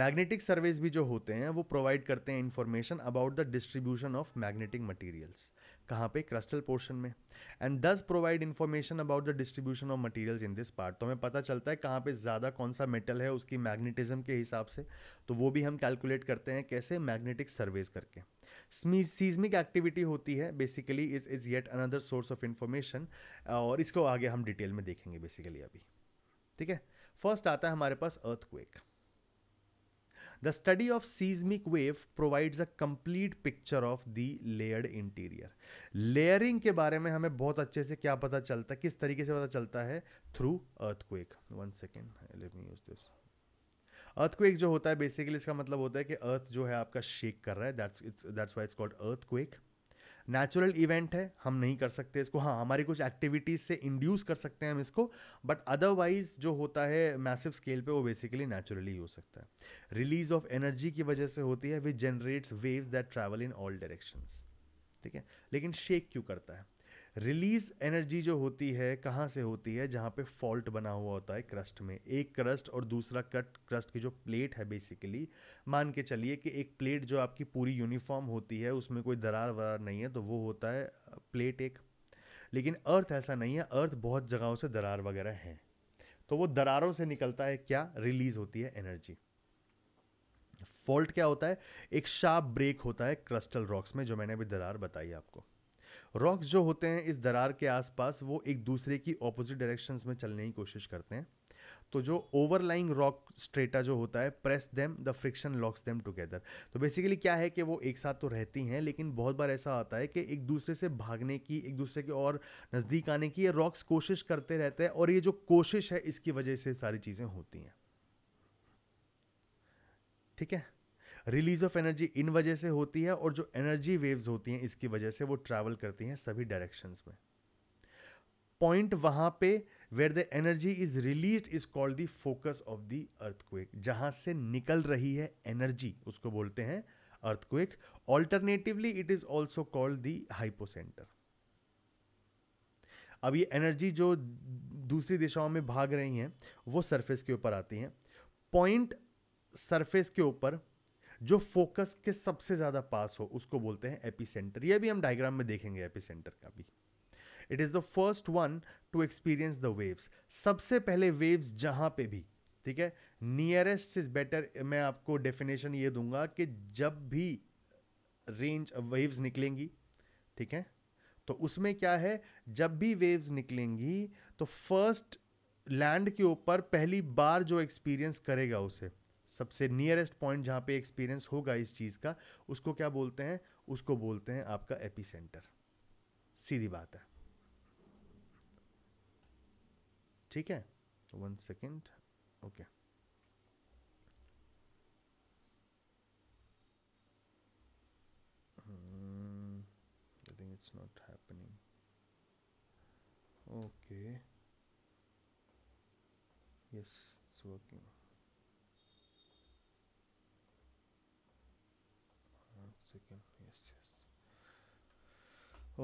मैग्नेटिक सर्वेज भी जो होते हैं वो प्रोवाइड करते हैं information about the distribution of magnetic materials कहाँ पे क्रस्टल पोर्शन में and does provide information about the distribution of materials in this part तो हमें पता चलता है कहाँ पे ज़्यादा कौन सा मेटल है उसकी मैग्नेटिज्म के हिसाब से तो वो भी हम कैलकुलेट करते हैं कैसे मैग्नेटिक सर्वेज करके सीजमिक एक्टिविटी होती है basically is is yet another source of information और इसको आगे हम डिटेल में देखेंगे बेसिकली अभी ठीक है फर्स्ट आता है हमारे पास earthquake the study of seismic wave provides a complete picture of the layered interior layering के बारे में हमें बहुत अच्छे से क्या पता चलता है किस तरीके से पता चलता है through earthquake one second let me use this earthquake जो होता है बेसिकली इसका मतलब होता है कि अर्थ जो है आपका शेक कर रहा है that's it's that's why it's called earthquake natural event है हम नहीं कर सकते इसको हाँ हमारी कुछ एक्टिविटीज़ से इंड्यूस कर सकते हैं हम इसको बट अदरवाइज जो होता है मैसिव स्केल पे वो बेसिकली नेचुरली हो सकता है रिलीज ऑफ एनर्जी की वजह से होती है which generates waves that travel in all directions ठीक है लेकिन शेक क्यों करता है रिलीज एनर्जी जो होती है कहाँ से होती है जहाँ पे फॉल्ट बना हुआ होता है क्रस्ट में एक क्रस्ट और दूसरा कट क्रस्ट की जो प्लेट है बेसिकली मान के चलिए कि एक प्लेट जो आपकी पूरी यूनिफॉर्म होती है उसमें कोई दरार वरार नहीं है तो वो होता है प्लेट एक लेकिन अर्थ ऐसा नहीं है अर्थ बहुत जगहों से दरार वगैरह हैं तो वो दरारों से निकलता है क्या रिलीज होती है एनर्जी फॉल्ट क्या होता है एक शार्प ब्रेक होता है क्रस्टल रॉक्स में जो मैंने अभी दरार बताई आपको रॉक्स जो होते हैं इस दरार के आसपास वो एक दूसरे की ऑपोजिट डायरेक्शंस में चलने की कोशिश करते हैं तो जो ओवरलाइंग रॉक स्ट्रेटा जो होता है press them the friction locks them together तो बेसिकली क्या है कि वो एक साथ तो रहती हैं लेकिन बहुत बार ऐसा आता है कि एक दूसरे से भागने की एक दूसरे के और नज़दीक आने की ये रॉक्स कोशिश करते रहते हैं और ये जो कोशिश है इसकी वजह से सारी चीज़ें होती हैं ठीक है रिलीज ऑफ एनर्जी इन वजह से होती है और जो एनर्जी वेव्स होती हैं इसकी वजह से वो ट्रैवल करती हैं सभी डायरेक्शंस में पॉइंट वहां पे where the energy is release is called the focus of the earthquake जहां से निकल रही है एनर्जी उसको बोलते हैं earthquake alternatively it is also called the hypocentre अब ये एनर्जी जो दूसरी दिशाओं में भाग रही हैं वो सरफेस के ऊपर आती हैं पॉइंट सरफेस के ऊपर जो फोकस के सबसे ज़्यादा पास हो उसको बोलते हैं एपी सेंटर यह भी हम डायग्राम में देखेंगे एपी सेंटर का भी it is the first one to experience the waves सबसे पहले वेव्स जहाँ पे भी ठीक है नियरेस्ट इज़ बेटर मैं आपको डेफिनेशन ये दूंगा कि जब भी रेंज वेव्स निकलेंगी ठीक है तो उसमें क्या है जब भी वेव्स निकलेंगी तो फर्स्ट लैंड के ऊपर पहली बार जो एक्सपीरियंस करेगा उसे सबसे नियरेस्ट पॉइंट जहाँ पे एक्सपीरियंस होगा इस चीज़ का उसको क्या बोलते हैं उसको बोलते हैं आपका एपी सेंटर सीधी बात है ठीक है one second okay I think it's not happening. Okay. Yes,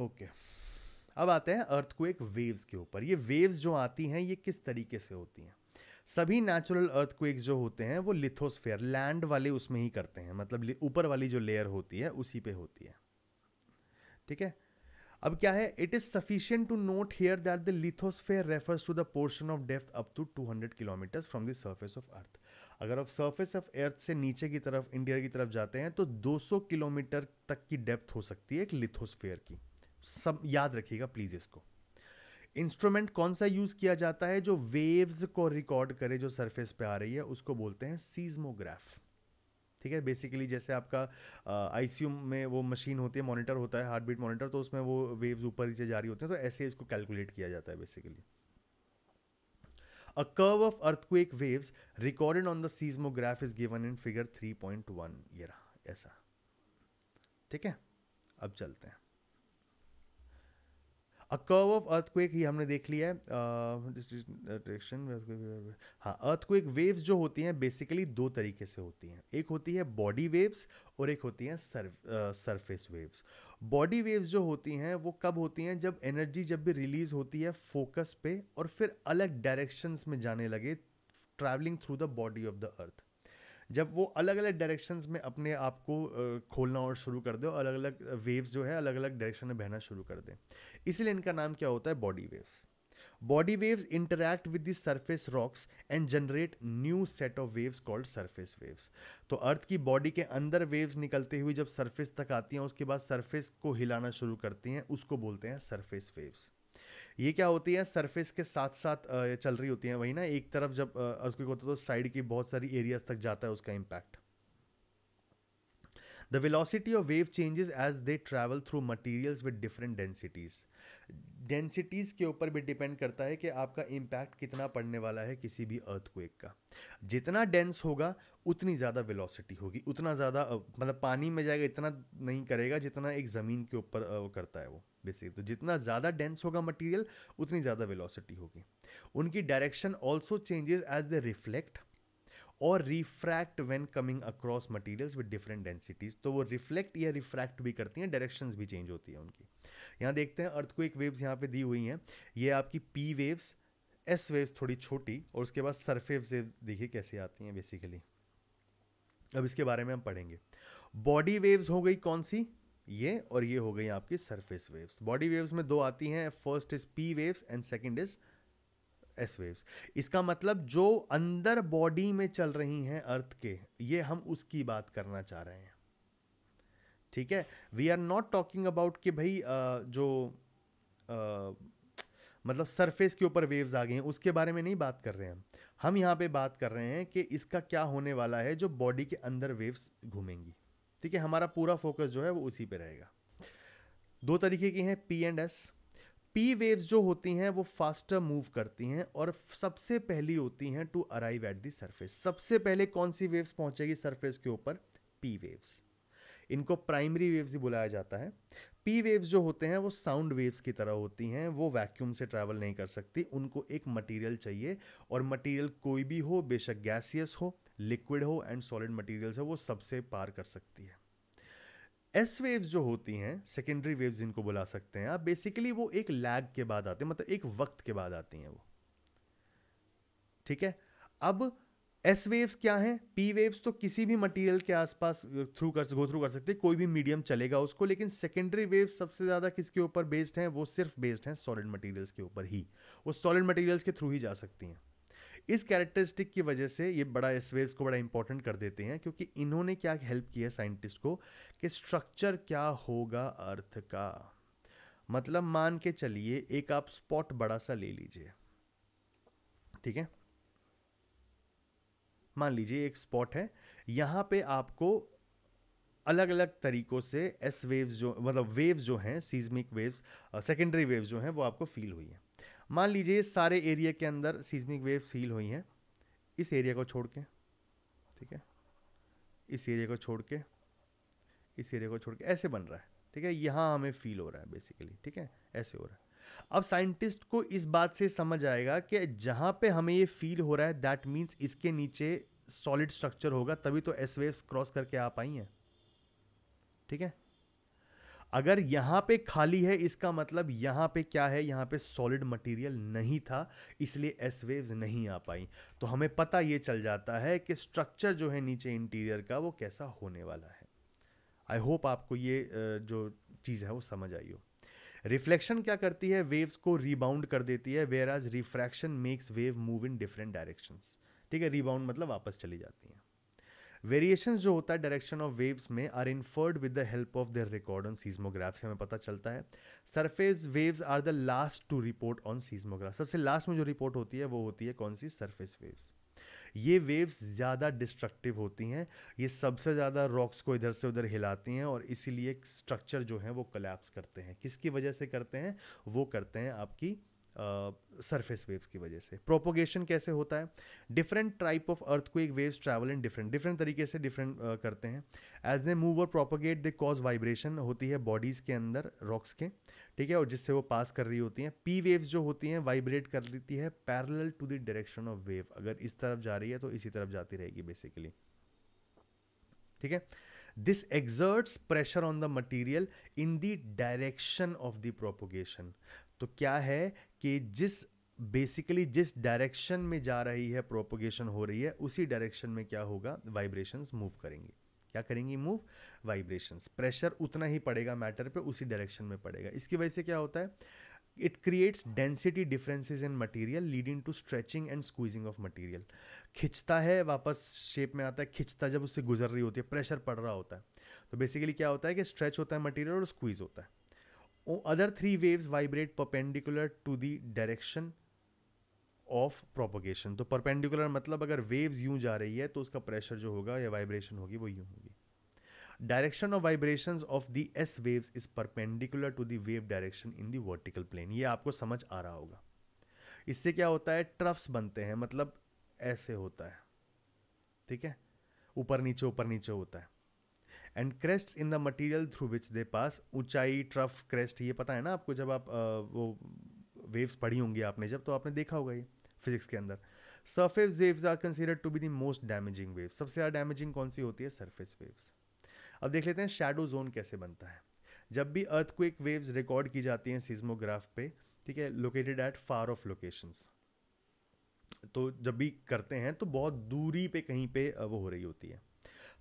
okay अब आते हैं अर्थक्वेक वेव्स के ऊपर ये वेव्स जो आती हैं ये किस तरीके से होती हैं सभी नेचुरल अर्थक्वेक्स जो होते हैं वो लिथोस्फेयर लैंड वाले उसमें ही करते हैं मतलब ऊपर वाली जो लेयर होती है उसी पे होती है ठीक है अब क्या है it is sufficient to note here that the lithosphere refers to the portion of depth up to 200 kilometre from the surface of earth अगर आप सर्फेस ऑफ अर्थ से नीचे की तरफ इंडिया की तरफ जाते हैं तो 200 किलोमीटर तक की डेप्थ हो सकती है एक लिथोस्फेयर की सब याद रखिएगा प्लीज़ इसको इंस्ट्रूमेंट कौन सा यूज़ किया जाता है जो वेव्स को रिकॉर्ड करे जो सरफेस पे आ रही है उसको बोलते हैं सीज्मोग्राफ ठीक है बेसिकली जैसे आपका आईसीयू में वो मशीन होती है मॉनिटर होता है हार्ट बीट मॉनिटर तो उसमें वो वेव्स ऊपर नीचे जारी होते हैं तो ऐसे इसको कैलकुलेट किया जाता है basically of earthquake waves recorded on the seismograph is given in figure three point one ये रहा ऐसा ठीक है अब चलते हैं अ कर्व ऑफ अर्थक्वेक ही हमने देख लिया है हाँ अर्थक्वेक वेव्स जो होती हैं बेसिकली दो तरीके से होती हैं एक होती है बॉडी वेव्स और एक होती हैं सरफेस वेव्स बॉडी वेव्स जो होती हैं वो कब होती हैं जब एनर्जी जब भी रिलीज़ होती है फोकस पे और फिर अलग डायरेक्शंस में जाने लगे travelling through the body of the earth जब वो अलग अलग डायरेक्शंस में अपने आप को खोलना और शुरू कर दे और अलग अलग वेव्स जो है अलग अलग डायरेक्शन में बहना शुरू कर दें इसीलिए इनका नाम क्या होता है body waves body waves interact with the surface rocks and generate new set of waves called surface waves तो अर्थ की बॉडी के अंदर वेव्स निकलते हुए जब सरफेस तक आती हैं उसके बाद सरफेस को हिलाना शुरू करती हैं उसको बोलते हैं सरफेस वेव्स ये क्या होती है सरफेस के साथ साथ चल रही होती है वही ना एक तरफ जब अर्जक्विक होता है तो साइड की बहुत सारी एरियाज तक जाता है उसका impact the velocity of wave changes as they travel through materials with different densities densities के ऊपर भी डिपेंड करता है कि आपका इम्पैक्ट कितना पड़ने वाला है किसी भी अर्थक्वेक का जितना डेंस होगा उतनी ज़्यादा वेलोसिटी होगी उतना ज़्यादा मतलब पानी में जाएगा इतना नहीं करेगा जितना एक ज़मीन के ऊपर करता है वो बेसिकली तो जितना ज़्यादा डेंस होगा मटेरियल उतनी ज़्यादा वेलोसिटी होगी उनकी direction also changes as they reflect और refract when coming across materials with different densities तो वो रिफ्लेक्ट या रिफ्रैक्ट भी करती हैं डायरेक्शन भी चेंज होती है उनकी यहाँ देखते हैं अर्थ को एक वेव्स यहाँ पर दी हुई हैं ये आपकी पी वेव्स एस वेव्स थोड़ी छोटी और उसके बाद सरफेव वेव देखिए कैसे आती हैं बेसिकली अब इसके बारे में हम पढ़ेंगे बॉडी वेव्स हो गई कौन सी ये और ये हो गई आपकी सरफेस वेव्स बॉडी वेव्स में दो आती हैं first is P waves and second is S waves इसका मतलब जो अंदर बॉडी में चल रही हैं अर्थ के ये हम उसकी बात करना चाह रहे हैं ठीक है we are not talking about कि भाई जो मतलब सरफेस के ऊपर वेव्स आ गए हैं उसके बारे में नहीं बात कर रहे हैं हम यहाँ पे बात कर रहे हैं कि इसका क्या होने वाला है जो बॉडी के अंदर वेव्स घूमेंगी ठीक है हमारा पूरा फोकस जो है वो उसी पे रहेगा दो तरीके की हैं P and S P waves जो होती हैं वो फास्टर मूव करती हैं और सबसे पहली होती हैं to arrive at the surface सबसे पहले कौन सी वेव्स पहुंचेगी सरफेस के ऊपर पी वेव्स इनको प्राइमरी वेव्स ही बुलाया जाता है पी वेव्स जो होते हैं वो साउंड वेव्स की तरह होती हैं वो वैक्यूम से ट्रैवल नहीं कर सकती उनको एक मटेरियल चाहिए और मटेरियल कोई भी हो बेशक गैसियस हो लिक्विड हो एंड सॉलिड मटेरियल्स है वो सबसे पार कर सकती है एस वेव्स जो होती हैं सेकेंडरी वेव्स जिनको बुला सकते हैं आप बेसिकली वो एक लैग के बाद आते हैं मतलब एक वक्त के बाद आती हैं वो ठीक है अब एस वेव्स क्या हैं पी वेव्स तो किसी भी मटेरियल के आसपास थ्रू कर गो थ्रू कर सकते हैं कोई भी मीडियम चलेगा उसको लेकिन सेकेंडरी वेव सबसे ज़्यादा किसके ऊपर बेस्ड हैं वो सिर्फ बेस्ड हैं सॉलिड मटेरियल्स के ऊपर ही वो सॉलिड मटेरियल्स के थ्रू ही जा सकती हैं इस कैरेक्टरिस्टिक की वजह से ये बड़ा वेव्स को बड़ा इंपॉर्टेंट कर देते हैं क्योंकि इन्होंने क्या हेल्प किया साइंटिस्ट को कि स्ट्रक्चर क्या होगा अर्थ का मतलब मान के चलिए एक आप स्पॉट बड़ा सा ले लीजिए ठीक है मान लीजिए एक स्पॉट है यहां पे आपको अलग अलग तरीक़ों से एस वेव्स जो मतलब वेव्स जो हैं सीजमिक वेव्स सेकेंडरी वेव्स जो हैं वो आपको फील हुई है मान लीजिए सारे एरिया के अंदर सीजमिक वेव सील हुई हैं इस एरिया को छोड़ के ठीक है इस एरिया को छोड़ के इस एरिया को छोड़ के ऐसे बन रहा है ठीक है यहाँ हमें फील हो रहा है बेसिकली ठीक है ऐसे हो रहा है अब साइंटिस्ट को इस बात से समझ आएगा कि जहाँ पे हमें ये फील हो रहा है दैट मीन्स इसके नीचे सॉलिड स्ट्रक्चर होगा तभी तो एस वेव्स क्रॉस करके आ पाई हैं ठीक है अगर यहाँ पे खाली है इसका मतलब यहाँ पे क्या है यहाँ पे सॉलिड मटेरियल नहीं था इसलिए एस वेव्स नहीं आ पाई तो हमें पता ये चल जाता है कि स्ट्रक्चर जो है नीचे इंटीरियर का वो कैसा होने वाला है आई होप आपको ये जो चीज़ है वो समझ आई हो रिफ्लेक्शन क्या करती है वेव्स को रीबाउंड कर देती है whereas refraction makes wave move in different directions ठीक है रीबाउंड मतलब वापस चली जाती हैं वेरिएशन जो होता है डायरेक्शन ऑफ वेव्स में are inferred with the help of their record on seismograph से हमें पता चलता है surface waves are the last to report on seismograph सबसे लास्ट में जो रिपोर्ट होती है वो होती है कौन सी सरफेस वेव्स ये वेव्स ज़्यादा डिस्ट्रक्टिव होती हैं ये सबसे ज़्यादा रॉक्स को इधर से उधर हिलाती हैं और इसीलिए स्ट्रक्चर जो है वो कलेप्स करते हैं किसकी वजह से करते हैं वो करते हैं आपकी सरफेस वेव्स की वजह से प्रोपोगेशन कैसे होता है डिफरेंट टाइप ऑफ अर्थ को एक waves travel in different different तरीके से डिफरेंट uh, करते हैं एज दे मूव और प्रोपोगेट दे कॉज वाइब्रेशन होती है बॉडीज़ के अंदर रॉक्स के ठीक है और जिससे वो पास कर रही होती हैं पी वेव्स जो होती हैं वाइब्रेट कर लेती है parallel to the direction of wave अगर इस तरफ जा रही है तो इसी तरफ जाती रहेगी बेसिकली ठीक है this exerts pressure on the material in the direction of the propagation तो क्या है कि जिस बेसिकली जिस डायरेक्शन में जा रही है प्रोपोगेशन हो रही है उसी डायरेक्शन में क्या होगा वाइब्रेशंस मूव करेंगे क्या करेंगी मूव वाइब्रेशंस प्रेशर उतना ही पड़ेगा मैटर पे उसी डायरेक्शन में पड़ेगा इसकी वजह से क्या होता है it creates density differences in material leading to stretching and squeezing of material खिंचता है वापस शेप में आता है खिंचता जब उससे गुजर रही होती है प्रेशर पड़ रहा होता है तो बेसिकली क्या होता है कि स्ट्रेच होता है मटेरियल और स्क्वीज होता है other three waves vibrate perpendicular to the direction of propagation तो परपेंडिकुलर मतलब अगर वेव्स यूं जा रही है तो उसका प्रेशर जो होगा या वाइब्रेशन होगी वो यूं होगी direction of vibration of the S waves is perpendicular to the wave direction in the vertical plane ये आपको समझ आ रहा होगा इससे क्या होता है ट्रफ्स बनते हैं मतलब ऐसे होता है ठीक है ऊपर नीचे ऊपर नीचे होता है and crest in the material through which they pass ऊंचाई ट्रफ क्रेस्ट ये पता है ना आपको जब आप वो वेव्स पढ़ी होंगी आपने जब तो आपने देखा होगा ये फिजिक्स के अंदर surface waves are considered to be the most damaging waves सबसे ज़्यादा डैमेजिंग कौन सी होती है सरफेस वेव्स अब देख लेते हैं शेडो जोन कैसे बनता है जब भी अर्थक्वेक वेव्स रिकॉर्ड की जाती हैं सीज्मोग्राफ पे ठीक है located at far off locations तो जब भी करते हैं तो बहुत दूरी पे कहीं पे वो हो रही होती है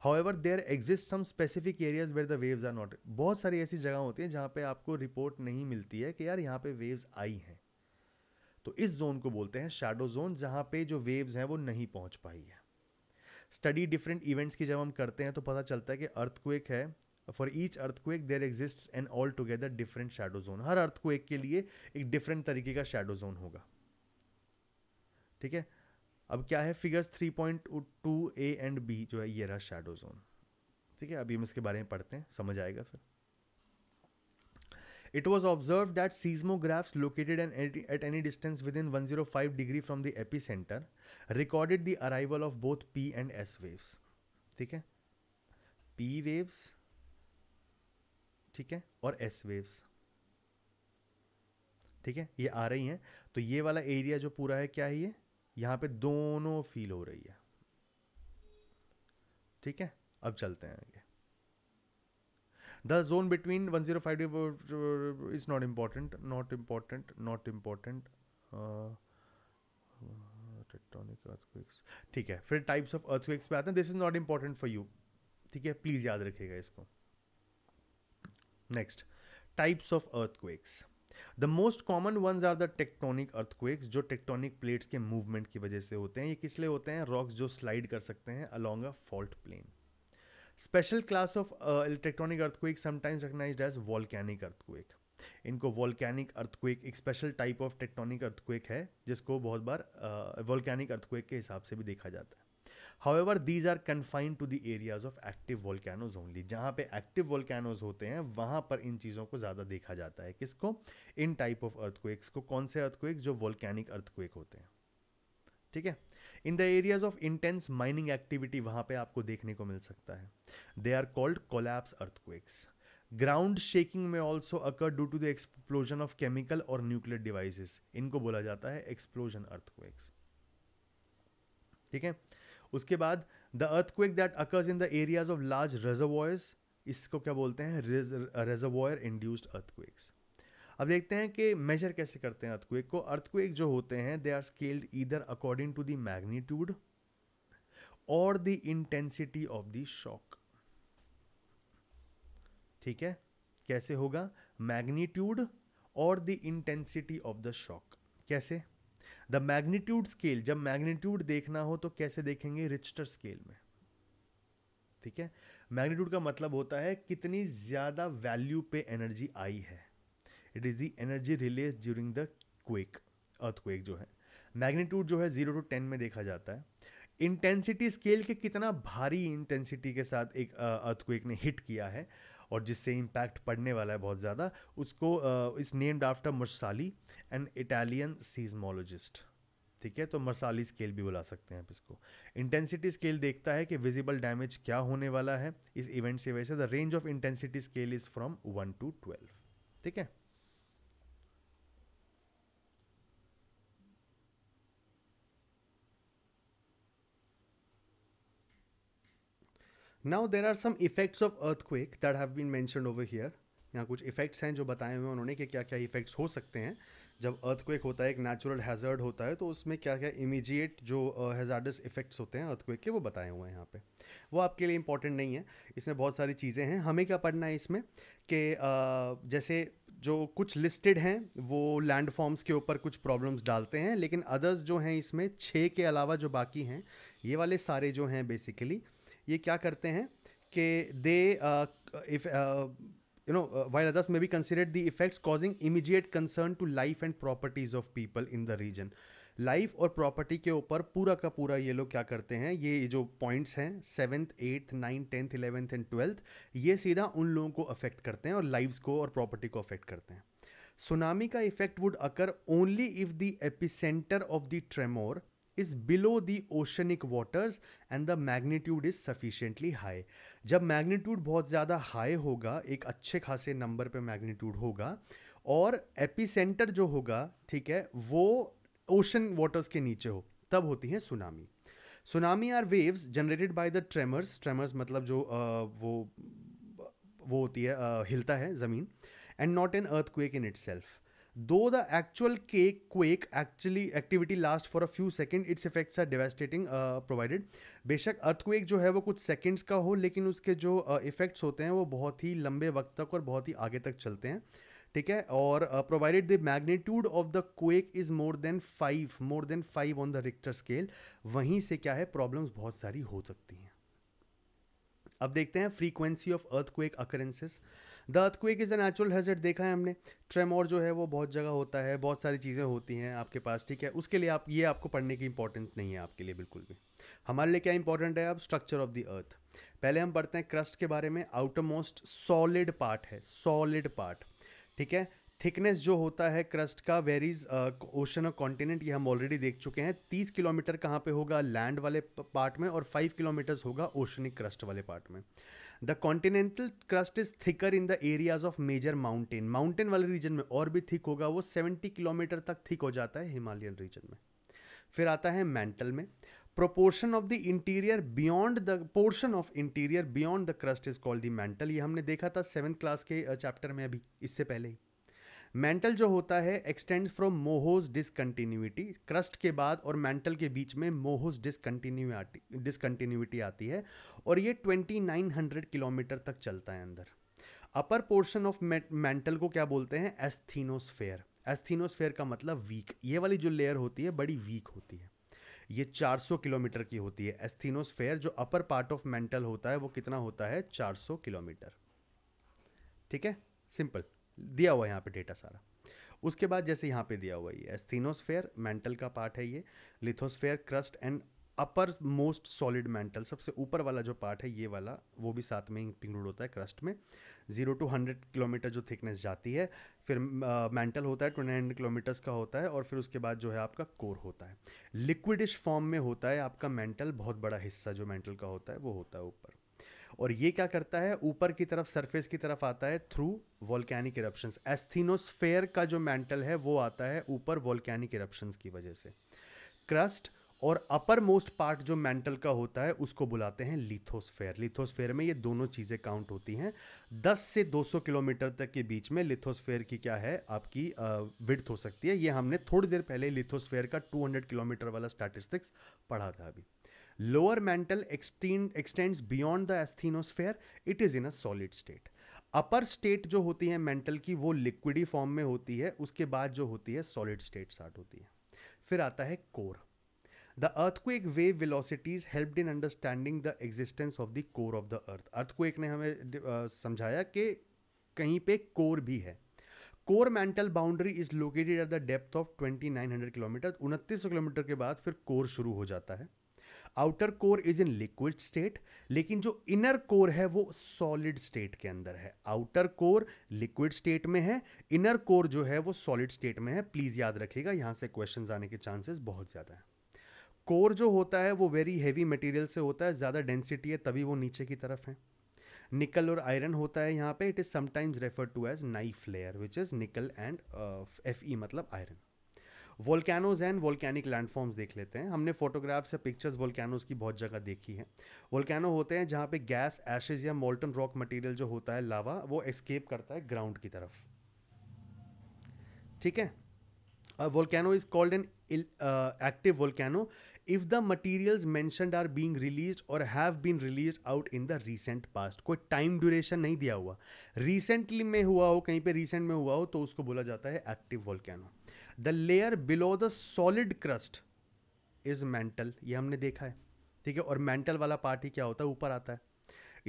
however there exist some specific areas where the waves are not बहुत सारी ऐसी जगह होती हैं जहाँ पे आपको रिपोर्ट नहीं मिलती है कि यार यहाँ पे वेव्स आई हैं तो इस जोन को बोलते हैं शेडो जोन जहाँ पे जो वेव्स हैं वो नहीं पहुँच पाई है स्टडी डिफरेंट इवेंट्स की जब हम करते हैं तो पता चलता है कि अर्थक्वेक है for each earthquake there exist an altogether different shadow zone हर अर्थक्वेक के लिए एक डिफरेंट तरीके का शेडो जोन होगा ठीक है अब क्या है figures three point two A and B जो है ये रहा शेडो जोन ठीक है अभी हम इसके बारे में पढ़ते हैं समझ आएगा फिर it was observe that seismographs located an at any distance within one zero five degree from the epicentre recorded the arrival of both P and S waves ठीक है पी वेव्स ठीक है और S waves ठीक है ये आ रही हैं तो ये वाला एरिया जो पूरा है क्या है ये यहां पे दोनों फील हो रही है ठीक है अब चलते हैं आगे the zone between one zero five is not important not important not important tectonic earthquakes ठीक है फिर टाइप्स ऑफ अर्थक्वेक्स पे आते हैं this is not important for you ठीक है प्लीज़ याद रखिएगा इसको next types of earthquakes the most common ones are the tectonic earthquakes जो टेक्टोनिक प्लेट्स के मूवमेंट की वजह से होते हैं ये किस लिए होते हैं रॉक्स जो स्लाइड कर सकते हैं along a fault plane special class of tectonic earthquake sometimes recognise as volcanic earthquake इनको वॉलैनिक अर्थक्वेक एक special type of tectonic earthquake है जिसको बहुत बार वॉल्केनिक uh, अर्थक्वेक के हिसाब से भी देखा जाता है however these are confined to the areas of active volcanoes only जहाँ पे एक्टिव वोल्केनोज होते हैं वहाँ पर इन चीज़ों को ज़्यादा देखा जाता है किसको इन टाइप ऑफ अर्थक्वेक्स को कौन से अर्थक्वेक्स जो वोल्केनिक अर्थक्वेक होते हैं ठीक है in the areas of intense mining activity वहाँ पे आपको देखने को मिल सकता है they are called collapse earthquakes ground shaking may also occur due to the explosion of chemical और न्यूक्लियर डिवाइसेस इनको बोला जाता है एक्सप्लोजन अर्थक्वेक्स ठीक है उसके बाद the earthquake that occurs in the areas of large reservoirs इसको क्या बोलते हैं रेजर्वॉयर इंड्यूस्ड अर्थक्वेक्स अब देखते हैं कि मेजर कैसे करते हैं अर्थक्वेक को अर्थक्वेक जो होते हैं they are scaled either according to the magnitude और the intensity of the shock ठीक है कैसे होगा मैग्नीट्यूड और the intensity of the shock कैसे द मैग्नीट्यूड स्केल जब मैग्नीट्यूड देखना हो तो कैसे देखेंगे रिचटर स्केल में ठीक है मैग्नीट्यूड का मतलब होता है कितनी ज़्यादा वैल्यू पे एनर्जी आई है it is the energy release during the quake earthquake जो है मैग्नीट्यूड जो है जीरो टू टेन में देखा जाता है इंटेंसिटी स्केल के कितना भारी इंटेंसिटी के साथ एक अर्थक्वेक ने हिट किया है और जिससे इम्पैक्ट पड़ने वाला है बहुत ज़्यादा उसको is named after Mercalli and Italian seismologist ठीक है तो मरसाली स्केल भी बुला सकते हैं आप इसको इंटेंसिटी स्केल देखता है कि विजिबल डैमेज क्या होने वाला है इस इवेंट से वजह से the range of intensity scale is from one to twelve ठीक है now there are some effects of earthquake that have been mentioned over here यहाँ कुछ इफेक्ट्स हैं जो बताए हुए हैं उन्होंने कि क्या क्या इफेक्ट्स हो सकते हैं जब अर्थक्वेक होता है एक नेचुरल हैजर्ड होता है तो उसमें क्या क्या इमीजिएट जो हैजार्डस uh, इफेक्ट्स होते हैं अर्थक्वेक के वो बताए हुए हैं यहाँ पे वो आपके लिए इंपॉर्टेंट नहीं है इसमें बहुत सारी चीज़ें हैं हमें क्या पढ़ना है इसमें कि uh, जैसे जो कुछ लिस्टेड हैं वो लैंड फॉर्म्स के ऊपर कुछ प्रॉब्लम्स डालते हैं लेकिन अदर्स जो हैं इसमें छः के अलावा जो बाकी हैं ये वाले सारे जो हैं बेसिकली ये क्या करते हैं कि they if uh, uh, you know, uh, while others may be considered the effects causing immediate concern to life and properties of people in life और प्रॉपर्टी के ऊपर पूरा का पूरा ये लोग क्या करते हैं ये जो पॉइंट्स हैं seventh eighth ninth tenth eleventh and twelfth ये सीधा उन लोगों को अफेक्ट करते हैं और लाइव्स को और प्रॉपर्टी को अफेक्ट करते हैं सुनामी का effect would occur only if the epicentre of the tremor is below the oceanic waters and the magnitude is sufficiently high जब मैग्नीट्यूड बहुत ज़्यादा हाई होगा एक अच्छे खासे नंबर पे मैग्नीट्यूड होगा और एपिसेंटर जो होगा ठीक है वो ओशन वाटर्स के नीचे हो तब होती है tsunami tsunami are waves generated by the tremors tremors मतलब जो आ, वो वो होती है आ, हिलता है ज़मीन and not an earthquake in itself though the actual quake quake actually activity last for a few second its effects are devastating provided बेशक अर्थक्वेक जो है वो कुछ सेकेंड्स का हो लेकिन उसके जो इफेक्ट्स uh, होते हैं वो बहुत ही लंबे वक्त तक और बहुत ही आगे तक चलते हैं ठीक है और provided the magnitude of the quake is more than five more than five on the Richter scale वहीं से क्या है प्रॉब्लम्स बहुत सारी हो सकती हैं अब देखते हैं frequency of earthquake occurrences the earthquake is a natural hazard देखा है हमने ट्रेमोर जो है वो बहुत जगह होता है बहुत सारी चीज़ें होती हैं आपके पास ठीक है उसके लिए आप ये आपको पढ़ने की इंपॉर्टेंस नहीं है आपके लिए बिल्कुल भी हमारे लिए क्या इंपॉर्टेंट है अब स्ट्रक्चर ऑफ द अर्थ पहले हम पढ़ते हैं क्रस्ट के बारे में आउटर मोस्ट सॉलिड पार्ट है सॉलिड पार्ट ठीक है थिकनेस जो होता है क्रस्ट का वेरीज ओशन और कॉन्टिनेंट ये हम ऑलरेडी देख चुके हैं तीस किलोमीटर कहाँ पे होगा लैंड वाले पार्ट में और फाइव किलोमीटर्स होगा ओशनिक क्रस्ट वाले पार्ट में the continental crust is thicker in the areas of major mountain mountain वाले रीजन में और भी थिक होगा वो सेवेंटी किलोमीटर तक थिक हो जाता है हिमालयन रीजन में फिर आता है मेंटल में proportion of the interior beyond the portion of interior beyond the crust is called the mantle ये हमने देखा था सेवन्थ क्लास के चैप्टर में अभी इससे पहले ही मेंटल जो होता है extend from Moho's discontinuity crust के बाद और मेंटल के बीच में मोहोज डिसकंटिन्यूटी डिसकंटिन्यूटी आती है और ये 2900 किलोमीटर तक चलता है अंदर अपर पोर्शन ऑफ मेंटल को क्या बोलते हैं एस्थीनोस्फेयर एस्थीनोस्फेयर का मतलब वीक ये वाली जो लेयर होती है बड़ी वीक होती है ये 400 किलोमीटर की होती है एस्थीनोस्फेयर जो अपर पार्ट ऑफ मेंटल होता है वो कितना होता है 400 किलोमीटर ठीक है सिंपल दिया हुआ है यहाँ पे डेटा सारा उसके बाद जैसे यहाँ पे दिया हुआ ये एस्थीनोस्फेयर मेंटल का पार्ट है ये lithosphere crust and uppermost solid mantle सबसे ऊपर वाला जो पार्ट है ये वाला वो भी साथ में इंक्लूड होता है क्रस्ट में जीरो टू हंड्रेड किलोमीटर जो थिकनेस जाती है फिर मेंटल uh, होता है ट्वेंटी हंड्रेड किलोमीटर्स का होता है और फिर उसके बाद जो है आपका कोर होता है लिक्विडिश फॉर्म में होता है आपका मेंटल बहुत बड़ा हिस्सा जो मेंटल का होता है वो होता है ऊपर और ये क्या करता है ऊपर की तरफ सरफेस की तरफ आता है थ्रू वॉल्कैनिक इरप्शंस एस्थीनोस्फेयर का जो मेंटल है वो आता है ऊपर वॉल्कैनिक इरप्शंस की वजह से क्रस्ट और अपर मोस्ट पार्ट जो मेंटल का होता है उसको बुलाते हैं लिथोस्फेयर लिथोस्फेयर में ये दोनों चीज़ें काउंट होती हैं 10 से 200 किलोमीटर तक के बीच में लिथोस्फेयर की क्या है आपकी विड्थ हो सकती है ये हमने थोड़ी देर पहले लिथोस्फेयर का 200 किलोमीटर वाला स्टैटिस्टिक्स पढ़ा था अभी lower mantle extend, beyond the the it is in a solid state upper state जो होती है मेंटल की वो लिक्विडी फॉर्म में होती है उसके बाद जो होती है सॉलिड स्टेट स्टार्ट होती है फिर आता है core the earthquake wave velocities helped in understanding the existence of the core of the earth earthquake ने हमें समझाया कि कहीं पे कोर भी है core mantle boundary is located at the depth of 2900 kilometre उनतीस किलोमीटर के बाद फिर कोर शुरू हो जाता है outer core is in liquid state लेकिन जो इनर कोर है वो सॉलिड स्टेट के अंदर है आउटर कोर लिक्विड स्टेट में है इनर कोर जो है वो सॉलिड स्टेट में है प्लीज़ याद रखिएगा यहाँ से क्वेश्चन आने के चांसेस बहुत ज़्यादा है कोर जो होता है वो वेरी हैवी मटेरियल से होता है ज़्यादा डेंसिटी है तभी वो नीचे की तरफ है निकल और आयरन होता है यहाँ पे it is sometimes refer to as nife layer which is nickel and F E मतलब iron volcanoes and volcanic landforms देख लेते हैं हमने फोटोग्राफ्स या पिक्चर्स वोल्कैनोज की बहुत जगह देखी है वोल्कैनो होते हैं जहाँ पे गैस एशेज या मोल्टन रॉक मटेरियल जो होता है लावा वो एस्केप करता है ग्राउंड की तरफ ठीक है volcano is called an active volcano if the materials mentioned are being release और have been release out in the recent past कोई टाइम ड्यूरेशन नहीं दिया हुआ रिसेंटली में हुआ हो कहीं पर रिसेंट में हुआ हो तो उसको बोला जाता है active volcano the layer below the solid crust is mantle ये हमने देखा है ठीक है और मेंटल वाला पार्ट ही क्या होता है ऊपर आता है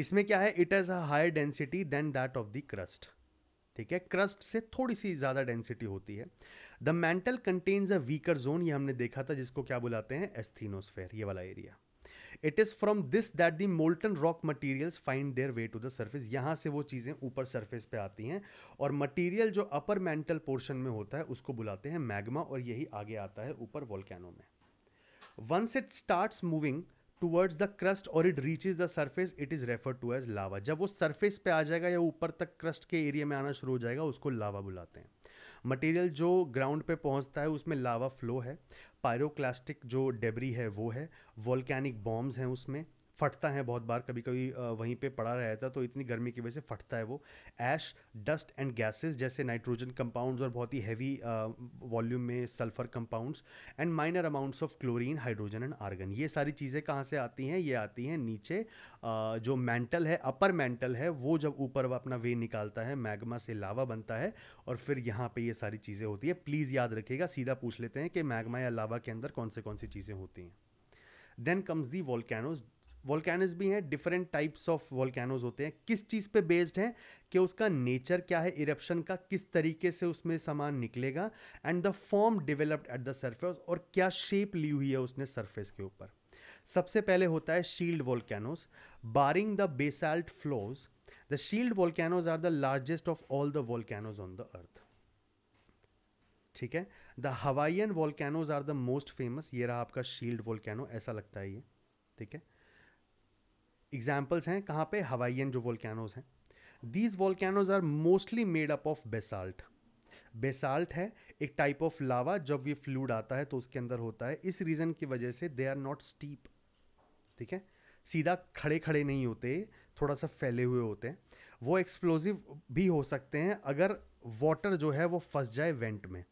इसमें क्या है it is a higher density than that of the crust ठीक है क्रस्ट से थोड़ी सी ज़्यादा डेंसिटी होती है the mantle contains a weaker zone ये हमने देखा था जिसको क्या बुलाते हैं एस्थीनोस्फेयर ये वाला area it is from this that the molten rock materials find their way to the surface यहां से वो चीज़ें ऊपर सर्फेस पे आती हैं और मटीरियल जो अपर मेंटल पोर्शन में होता है उसको बुलाते हैं मैग्मा और यही आगे आता है ऊपर वॉल्केनो में once it start moving towards the crust और it reaches the surface it is refer to as lava जब वो सर्फेस पे आ जाएगा या ऊपर तक क्रस्ट के एरिया में आना शुरू हो जाएगा उसको लावा बुलाते हैं मटेरियल जो ग्राउंड पे पहुंचता है उसमें लावा फ्लो है पायरोक्लास्टिक जो डेबरी है वो है वॉल्केनिक बॉम्ब्स हैं उसमें फटता है बहुत बार कभी कभी वहीं पे पड़ा रहता है तो इतनी गर्मी की वजह से फटता है वो ऐश डस्ट एंड गैसेस जैसे नाइट्रोजन कंपाउंड्स और बहुत ही हैवी वॉल्यूम में sulphur compounds and minor amounts of chlorine hydrogen and argon ये सारी चीज़ें कहाँ से आती हैं ये आती हैं नीचे जो मैंटल है अपर मैंटल है वो जब ऊपर वह अपना वे निकालता है मैगमा से लावा बनता है और फिर यहाँ पर ये सारी चीज़ें होती है प्लीज़ याद रखिएगा सीधा पूछ लेते हैं कि मैगमा या लावा के अंदर कौन से कौन सी चीज़ें होती हैं then comes the volcanoes volcanoes भी हैं डिफरेंट टाइप्स ऑफ वॉलकैनोज होते हैं किस चीज़ पे बेस्ड हैं कि उसका नेचर क्या है इरप्शन का किस तरीके से उसमें सामान निकलेगा and the form developed at the surface और क्या शेप ली हुई है उसने सर्फेस के ऊपर सबसे पहले होता है shield volcanoes barring the basalt flows the shield volcanoes are the largest of all the volcanoes on the earth ठीक है the Hawaiian volcanoes are the most famous ये रहा आपका शील्ड वॉलकैनो ऐसा लगता है ये ठीक है एग्जाम्पल्स हैं कहाँ पे हवाइयन जो वोल्केनोज हैं these volcanoes are mostly made up of basalt basalt है एक टाइप ऑफ लावा जब ये फ्लूड आता है तो उसके अंदर होता है इस रीज़न की वजह से दे आर नॉट स्टीप ठीक है सीधा खड़े खड़े नहीं होते थोड़ा सा फैले हुए होते हैं वो एक्सप्लोजिव भी हो सकते हैं अगर वाटर जो है वो फंस जाए वेंट में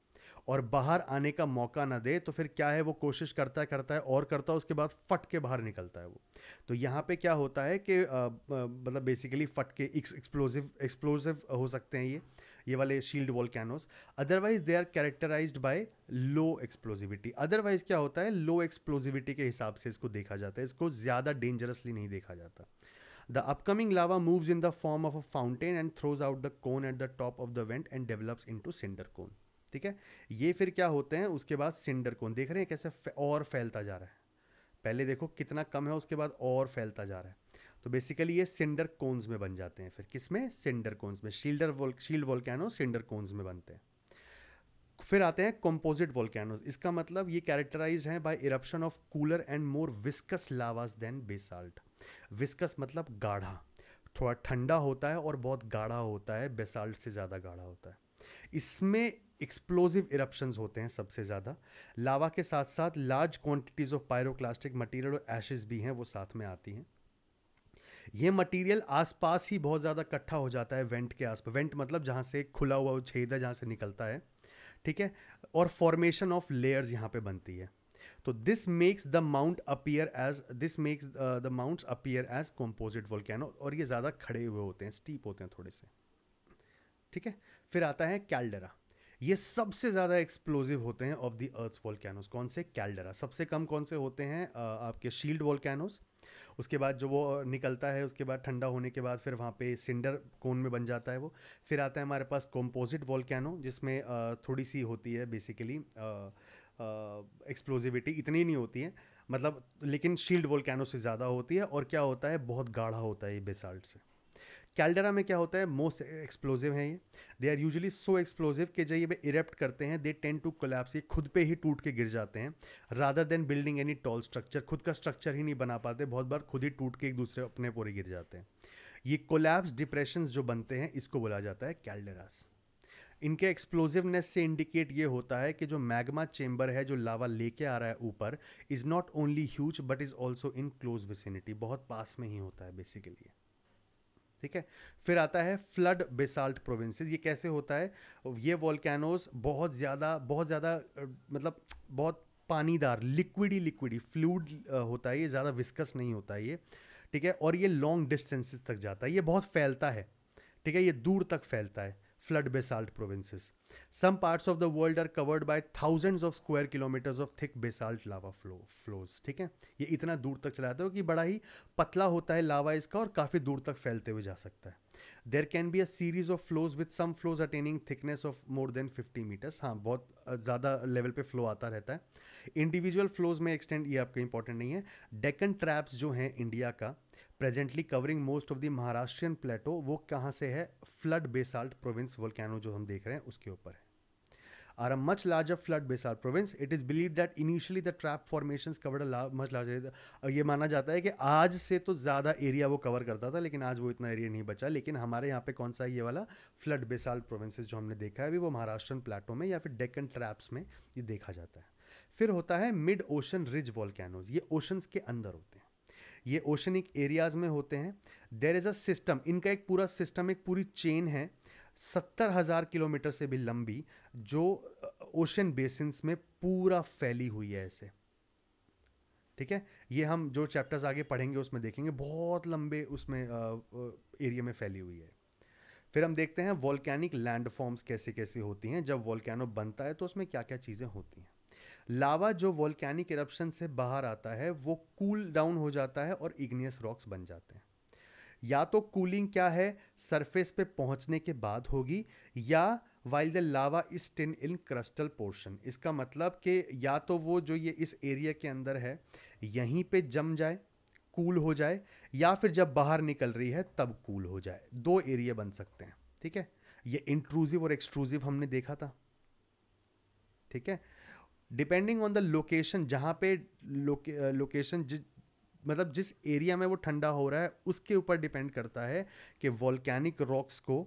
और बाहर आने का मौका ना दे तो फिर क्या है वो कोशिश करता है करता है और करता है उसके बाद फट के बाहर निकलता है वो तो यहाँ पे क्या होता है कि मतलब बेसिकली फट के एक्सप्लोजिव एक्सप्लोजिव हो सकते हैं ये ये वाले shield volcanoes otherwise they are characterize by low explosivity otherwise क्या होता है लो एक्सप्लोजिविटी के हिसाब से इसको देखा जाता है इसको ज़्यादा डेंजरसली नहीं देखा जाता the upcoming lava moves in the form of a fountain and throws out the cone at the top of the vent and develops into cinder cone ठीक है ये फिर क्या होते हैं उसके बाद सिंडर कोन देख रहे हैं कैसे और फैलता जा रहा है पहले देखो कितना कम है उसके बाद और फैलता जा रहा है तो बेसिकली ये सिंडर कोन्स में बन जाते हैं फिर किस में सिंडर कोन्स में शील्डर वोल शील्ड वोल्केनो सिंडर कोन्स में बनते हैं फिर आते हैं कंपोजिट वोल्केनोज इसका मतलब ये कैरेक्टराइज हैं by eruption of cooler and more viscous lavas than basalt viscous मतलब गाढ़ा थोड़ा ठंडा होता है और बहुत गाढ़ा होता है बेसाल्ट से ज़्यादा गाढ़ा होता है इसमें एक्सप्लोजिव इरप्शंस होते हैं सबसे ज़्यादा लावा के साथ साथ large quantities of pyroclastic material और एशेज भी हैं वो साथ में आती हैं ये मटेरियल आसपास ही बहुत ज़्यादा इकट्ठा हो जाता है वेंट के आसपास वेंट मतलब जहाँ से खुला हुआ छेद है जहाँ से निकलता है ठीक है और फॉर्मेशन ऑफ लेयर्स यहाँ पे बनती है तो this makes the mount appear as this makes the mounts appear as composite volcano और ये ज़्यादा खड़े हुए होते हैं स्टीप होते हैं थोड़े से ठीक है फिर आता है कैल्डरा ये सबसे ज़्यादा एक्सप्लोजिव होते हैं ऑफ द अर्थ वॉलकैनोज कौन से कैलडरा सबसे कम कौन से होते हैं आपके शील्ड वॉलकैनोज उसके बाद जो वो निकलता है उसके बाद ठंडा होने के बाद फिर वहाँ पे सिंडर कोन में बन जाता है वो फिर आता है हमारे पास कॉम्पोजिट वॉलकैनो जिसमें थोड़ी सी होती है बेसिकली एक्सप्लोजिविटी इतनी नहीं होती है मतलब लेकिन शील्ड वॉलकैनो से ज़्यादा होती है और क्या होता है बहुत गाढ़ा होता है ये बेसाल्ट से कैलडेरा में क्या होता है मोस्ट एक्सप्लोजिव है ये they are usually so explosive कि जब ये इरेप्ट करते हैं दे टेन टू कोलैप्स ये खुद पे ही टूट के गिर जाते हैं rather than building any tall structure खुद का स्ट्रक्चर ही नहीं बना पाते बहुत बार खुद ही टूट के एक दूसरे अपने पूरे गिर जाते हैं ये कोलैप्स डिप्रेशन जो बनते हैं इसको बोला जाता है कैल्डेरास इनके एक्सप्लोजिवनेस से इंडिकेट ये होता है कि जो मैग्मा चेंबर है जो लावा लेके आ रहा है ऊपर is not only huge but is also in close vicinity बहुत पास में ही होता है बेसिकली ठीक है फिर आता है फ्लड बेसाल्ट प्रोविंसेस ये कैसे होता है ये वॉलकैनोज बहुत ज़्यादा बहुत ज़्यादा मतलब बहुत पानीदार लिक्विड ही लिक्विड ही फ्लूड होता है ये ज़्यादा विस्कस नहीं होता है ये ठीक है और ये लॉन्ग डिस्टेंसेस तक जाता है ये बहुत फैलता है ठीक है ये दूर तक फैलता है flood basalt provinces. Some parts of the world are covered by thousands of square kilometers of thick basalt lava flow, flows ठीक है ये इतना दूर तक चला जाता तो है कि बड़ा ही पतला होता है लावा इसका और काफ़ी दूर तक फैलते हुए जा सकता है there can be a series of flows with some flows attaining thickness of more than fifty metres हाँ बहुत ज़्यादा लेवल पे फ्लो आता रहता है इंडिविजुअल फ्लोज में एक्सटेंड ये आपका इंपॉर्टेंट नहीं है डेकन ट्रैप्स जो हैं इंडिया का presently covering most of the Maharashtrian plateau वो कहाँ से है फ्लड बेसाल्ट प्रोविंस वोल्कैनो जो हम देख रहे हैं उसके ऊपर है are a much larger flood basalt province it is believe that initially the trap formation covered much larger ये माना जाता है कि आज से तो ज़्यादा एरिया वो कवर करता था लेकिन आज वो इतना एरिया नहीं बचा लेकिन हमारे यहाँ पे कौन सा ये वाला फ्लड बेसाल्ट प्रोविंसेस जो हमने देखा है अभी वो महाराष्ट्र प्लेटो में या फिर डेकन ट्रैप्स में ये देखा जाता है फिर होता है मिड ओशन रिज वॉल ये ओशंस के अंदर होते हैं ये ओशनिक एरियाज़ में होते हैं देर इज़ अ सिस्टम इनका एक पूरा सिस्टम एक पूरी चेन है सत्तर हज़ार किलोमीटर से भी लंबी जो ओशन बेसिन में पूरा फैली हुई है ऐसे ठीक है ये हम जो चैप्टर्स आगे पढ़ेंगे उसमें देखेंगे बहुत लंबे उसमें एरिया में फैली हुई है फिर हम देखते हैं वॉल्कैनिक लैंडफॉर्म्स कैसे कैसे होती हैं जब वॉल्कैनो बनता है तो उसमें क्या क्या चीज़ें होती हैं लावा जो वॉल्कैनिक इरप्शन से बाहर आता है वो कूल cool डाउन हो जाता है और इग्नियस रॉक्स बन जाते हैं या तो कूलिंग क्या है सरफेस पे पहुंचने के बाद होगी या while the lava is thin in crustal portion इसका मतलब कि या तो वो जो ये इस एरिया के अंदर है यहीं पे जम जाए कूल हो जाए या फिर जब बाहर निकल रही है तब कूल हो जाए दो एरिया बन सकते हैं ठीक है ये इंट्रूजिव और एक्सट्रूजिव हमने देखा था ठीक है डिपेंडिंग ऑन द लोकेशन जहाँ पे लोके लोकेशन जिस मतलब जिस एरिया में वो ठंडा हो रहा है उसके ऊपर डिपेंड करता है कि वॉल्कैनिक रॉक्स को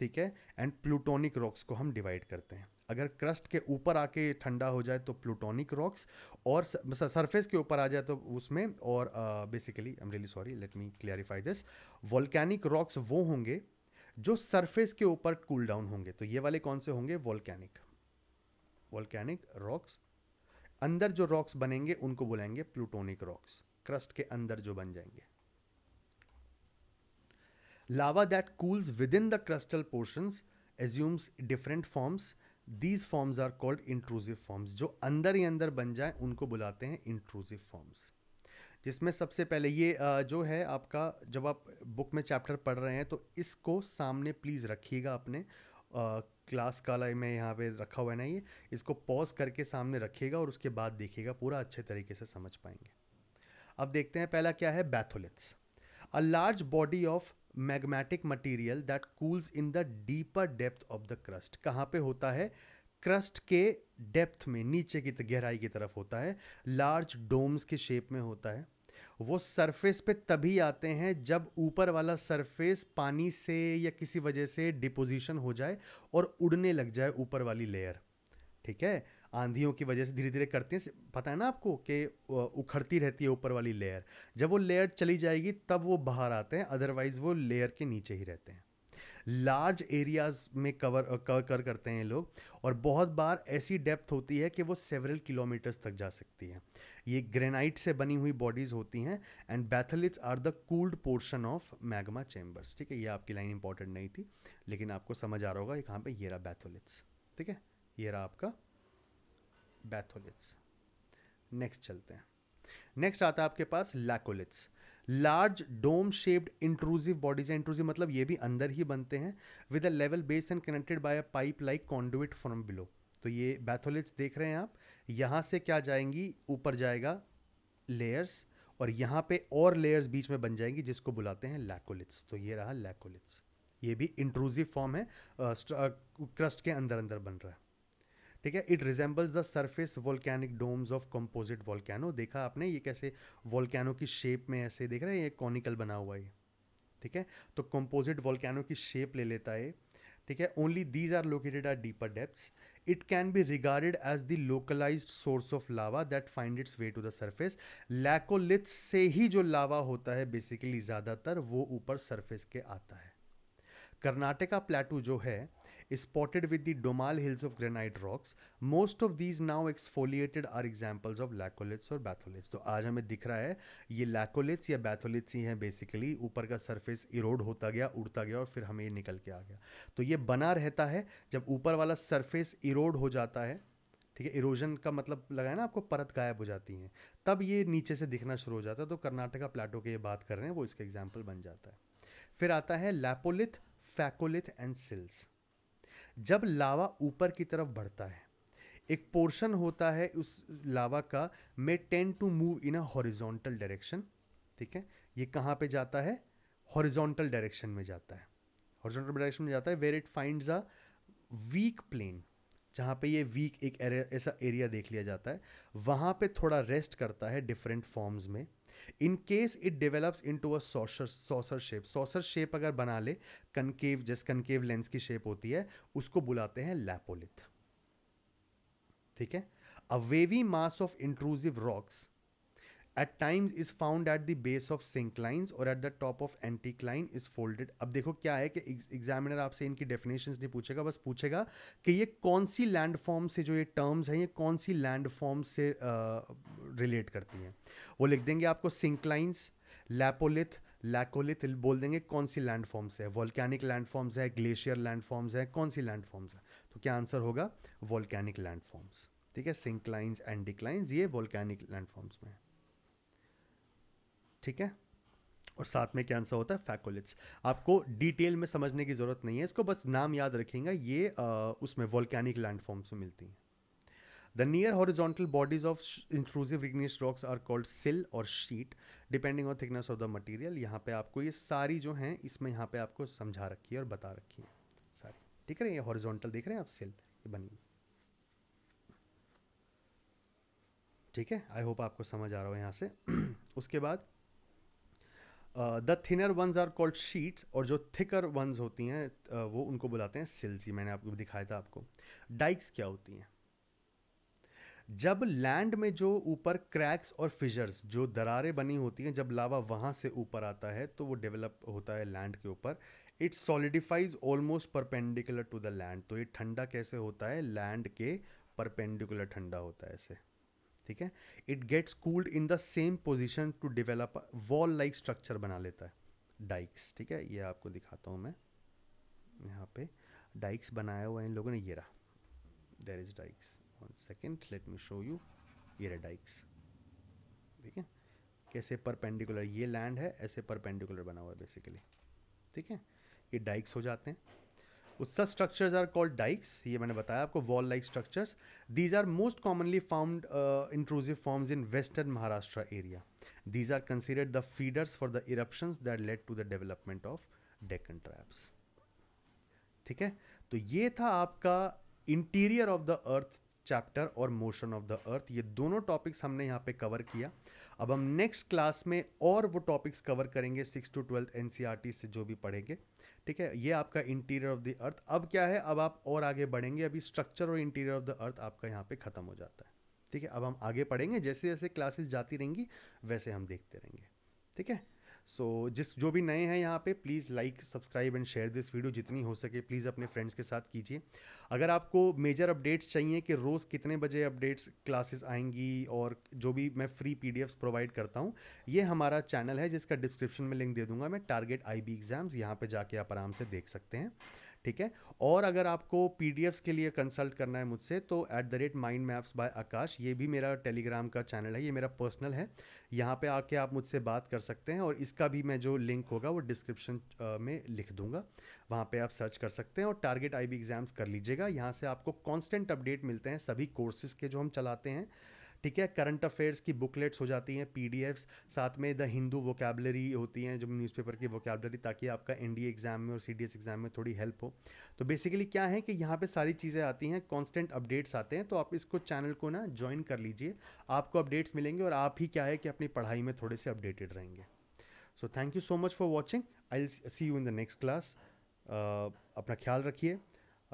ठीक है एंड प्लूटोनिक रॉक्स को हम डिवाइड करते हैं अगर क्रस्ट के ऊपर आके ठंडा हो जाए तो प्लूटोनिक रॉक्स और सरफेस मतलब के ऊपर आ जाए तो उसमें और basically I am really sorry let me clarify this volcanic rocks वो होंगे जो सरफेस के ऊपर कूल डाउन होंगे तो ये वाले कौन से होंगे वॉल्कैनिक वॉल्केनिक रॉक्स अंदर जो रॉक्स बनेंगे उनको बोलेंगे प्लूटोनिक रॉक्स क्रस्ट के अंदर जो बन जाएंगे lava that cools within the crustal portions assumes different forms these forms are called intrusive forms जो अंदर ही अंदर बन जाए उनको बुलाते हैं intrusive फॉर्म्स जिसमें सबसे पहले ये जो है आपका जब आप बुक में चैप्टर पढ़ रहे हैं तो इसको सामने प्लीज़ रखिएगा अपने ग्लास काला में यहाँ पे रखा हुआ है ना ये इसको पॉज करके सामने रखिएगा और उसके बाद देखिएगा पूरा अच्छे तरीके से समझ पाएंगे अब देखते हैं पहला क्या है batholiths a large body of magmatic material that cools in the deeper depth of the crust कहाँ पे होता है क्रस्ट के डेप्थ में नीचे की गहराई की तरफ होता है लार्ज डोम्स के शेप में होता है वो सरफेस पे तभी आते हैं जब ऊपर वाला सरफेस पानी से या किसी वजह से डिपोजिशन हो जाए और उड़ने लग जाए ऊपर वाली लेयर ठीक है आंधियों की वजह से धीरे धीरे करते हैं पता है ना आपको कि उखड़ती रहती है ऊपर वाली लेयर जब वो लेयर चली जाएगी तब वो बाहर आते हैं अदरवाइज़ वो लेयर के नीचे ही रहते हैं लार्ज एरियाज में कवर कर, कर करते हैं लोग और बहुत बार ऐसी डेप्थ होती है कि वो सेवरल किलोमीटर्स तक जा सकती है ये ग्रेनाइट से बनी हुई बॉडीज़ होती हैं and batholiths are the cooled portion of magma chambers ठीक है ये आपकी लाइन इंपॉर्टेंट नहीं थी लेकिन आपको समझ आ रहा होगा कहाँ पर ये रहा बैथोलिट्स ठीक है ये रहा आपका बैथोलिट्स नेक्स्ट चलते हैं नेक्स्ट आता है आपके पास laccoliths large dome shaped intrusive bodies है इंट्रूसिव मतलब ये भी अंदर ही बनते हैं with a level base and connected by a pipe like conduit from below तो ये बैथोलिट्स देख रहे हैं आप यहाँ से क्या जाएंगी ऊपर जाएगा लेयर्स और यहाँ पे और लेयर्स बीच में बन जाएंगी जिसको बुलाते हैं लैकोलिट्स तो ये रहा लैकोलिट्स ये भी इंट्रूसिव फॉर्म है क्रस्ट के अंदर अंदर बन रहा है ठीक है it resembles the surface volcanic domes of composite volcano देखा आपने ये कैसे वॉल्केनो की शेप में ऐसे देख रहे हैं ये कॉनिकल बना हुआ है ठीक है तो कंपोजिट वॉल्केनो की शेप ले लेता है ठीक है only these are located are deeper depths it can be regarded as the localised source of lava that find its way to the surface laccolith से ही जो लावा होता है बेसिकली ज़्यादातर वो ऊपर सर्फेस के आता है कर्नाटका प्लेटू जो है is spotted with the domal hills of granite rocks. Most of these now exfoliated are examples of लैकोलिट्स और बैथोलिट्स तो आज हमें दिख रहा है ये लैकोलिट्स या बैथोलिट्स ही हैं बेसिकली ऊपर का सरफेस इरोड होता गया उड़ता गया और फिर हमें ये निकल के आ गया तो ये बना रहता है जब ऊपर वाला सरफेस इरोड हो जाता है ठीक है इरोजन का मतलब लगाए ना आपको परत गायब हो जाती हैं तब ये नीचे से दिखना शुरू हो जाता है तो कर्नाटका प्लाटो की ये बात कर रहे हैं वो इसका एग्जाम्पल बन जाता है फिर आता है लैपोलिथ फैकोलिथ एंड सिल्स जब लावा ऊपर की तरफ बढ़ता है एक पोर्शन होता है उस लावा का may tend to move in a horizontal direction ठीक है ये कहाँ पे जाता है हॉरिजोंटल डायरेक्शन में जाता है हॉरिजोंटल डायरेक्शन में जाता है where it finds a weak plane जहाँ पे ये वीक एक ऐसा एरिया देख लिया जाता है वहाँ पे थोड़ा रेस्ट करता है डिफरेंट फॉर्म्स में in case it develops into a saucer saucer shape saucer shape अगर बना ले कनकेव जिस कनकेव लेंस की शेप होती है उसको बुलाते हैं लैपोलिथ ठीक है a wavy mass of intrusive rocks at times is found at the base of synclines और at the top of anticline is folded अब देखो क्या है कि एग्जामिनर आपसे इनकी डेफिनेशन नहीं पूछेगा बस पूछेगा कि ये कौन सी लैंड फॉर्म से जो ये टर्म्स हैं ये कौन सी लैंड फॉर्म से रिलेट uh, करती हैं वो लिख देंगे आपको सिंक्लाइंस लैपोलिथ लैकोलिथ बोल देंगे कौन सी लैंड फॉर्म्स है वॉल्कैनिक लैंड फॉर्म्स है ग्लेशियर लैंड फॉर्म्स है कौन सी लैंड फॉर्म्स है तो क्या आंसर होगा वॉल्कैनिक लैंड फॉर्म्स ठीक है सिंक्लाइंस एंड डिक्लाइंस ये वॉल्कैनिक लैंड फॉर्म्स में है ठीक है और साथ में क्या आंसर होता है फैकोलिट्स आपको डिटेल में समझने की ज़रूरत नहीं है इसको बस नाम याद रखेंगे ये आ, उसमें वॉल्कैनिक लैंडफॉर्म्स में मिलती हैं the near horizontal bodies of inclusive igneous rocks are called sill और sheet depending on thickness of the material यहाँ पे आपको ये सारी जो हैं इसमें यहाँ पे आपको समझा रखी है और बता रखी है सारी ठीक है ये हॉरिजॉन्टल देख रहे हैं आप सिल ये बनी ठीक है आई होप आपको समझ आ रहा हो यहाँ से उसके बाद the thinner ones are called sheets और जो थिकर वंस होती हैं uh, वो उनको बुलाते हैं सिल्सी मैंने आपको दिखाया था आपको डाइक्स क्या होती हैं जब लैंड में जो ऊपर क्रैक्स और फिजर्स जो दरारें बनी होती हैं जब लावा वहाँ से ऊपर आता है तो वो डेवलप होता है लैंड के ऊपर it solidifies almost perpendicular to the land तो ये ठंडा कैसे होता है लैंड के परपेंडिकुलर ठंडा होता है ऐसे ठीक है it gets cooled in the same position to develop wall like structure बना लेता है डाइक्स ठीक है ये आपको दिखाता हूँ मैं यहाँ पे डाइक्स बनाया हुआ है इन लोगों ने ये रहा there is dykes one second let me show you ये रहा डाइक्स ठीक है कैसे परपेंडिकुलर ये लैंड है ऐसे परपेंडिकुलर बना हुआ है बेसिकली ठीक है ये डाइक्स हो जाते हैं उस such structures are called dykes ये मैंने बताया आपको wall like structures these are most commonly found inclusive forms in western Maharashtra area these are considered the feeders for the eruption that led to the development of Deccan traps ठीक है तो ये था आपका interior of the earth chapter और motion of the earth ये दोनों topics हमने यहाँ पे कवर किया अब हम नेक्स्ट क्लास में और वो टॉपिक्स कवर करेंगे सिक्स टू ट्वेल्थ एन से जो भी पढ़ेंगे ठीक है ये आपका इंटीरियर ऑफ द अर्थ अब क्या है अब आप और आगे बढ़ेंगे अभी स्ट्रक्चर और इंटीरियर ऑफ द अर्थ आपका यहाँ पर ख़त्म हो जाता है ठीक है अब हम आगे पढ़ेंगे जैसे जैसे क्लासेस जाती रहेंगी वैसे हम देखते रहेंगे ठीक है सो so, जिस जो भी नए हैं यहाँ पे please like subscribe and share this video जितनी हो सके प्लीज़ अपने फ्रेंड्स के साथ कीजिए अगर आपको मेजर अपडेट्स चाहिए कि रोज़ कितने बजे अपडेट्स क्लासेस आएंगी और जो भी मैं फ्री पी प्रोवाइड करता हूँ ये हमारा चैनल है जिसका डिस्क्रिप्शन में लिंक दे दूँगा मैं टारगेट आई बी एग्ज़ाम्स यहाँ पर जाके आप आराम से देख सकते हैं ठीक है और अगर आपको पी के लिए कंसल्ट करना है मुझसे तो at the rate mind maps by Aakash ये भी मेरा टेलीग्राम का चैनल है ये मेरा पर्सनल है यहाँ पे आके आप मुझसे बात कर सकते हैं और इसका भी मैं जो लिंक होगा वो डिस्क्रिप्शन में लिख दूंगा वहाँ पे आप सर्च कर सकते हैं और टारगेट आई एग्ज़ाम्स कर लीजिएगा यहाँ से आपको कॉन्स्टेंट अपडेट मिलते हैं सभी कोर्सेज़ के जो हम चलाते हैं ठीक है करंट अफेयर्स की बुकलेट्स हो जाती हैं पी साथ में द हिंदू वोकेबलरी होती हैं जो न्यूज़पेपर की वोकेबलरी ताकि आपका एन एग्ज़ाम में और सी एग्ज़ाम में थोड़ी हेल्प हो तो बेसिकली क्या है कि यहाँ पर सारी चीज़ें आती हैं कॉन्स्टेंट अपडेट्स आते हैं तो आप इसको चैनल को ना ज्वाइन कर लीजिए आपको अपडेट्स मिलेंगे और आप ही क्या है कि अपनी पढ़ाई में थोड़े से अपडेटेड रहेंगे so thank you so much for watching I see you in the next class अपना ख्याल रखिए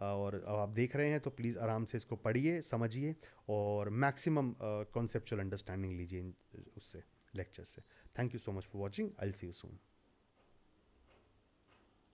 और आप देख रहे हैं तो प्लीज़ आराम से इसको पढ़िए समझिए और मैक्सिमम कॉन्सेप्चुअल अंडरस्टैंडिंग लीजिए उससे लेक्चर से thank you so much for watching I see you soon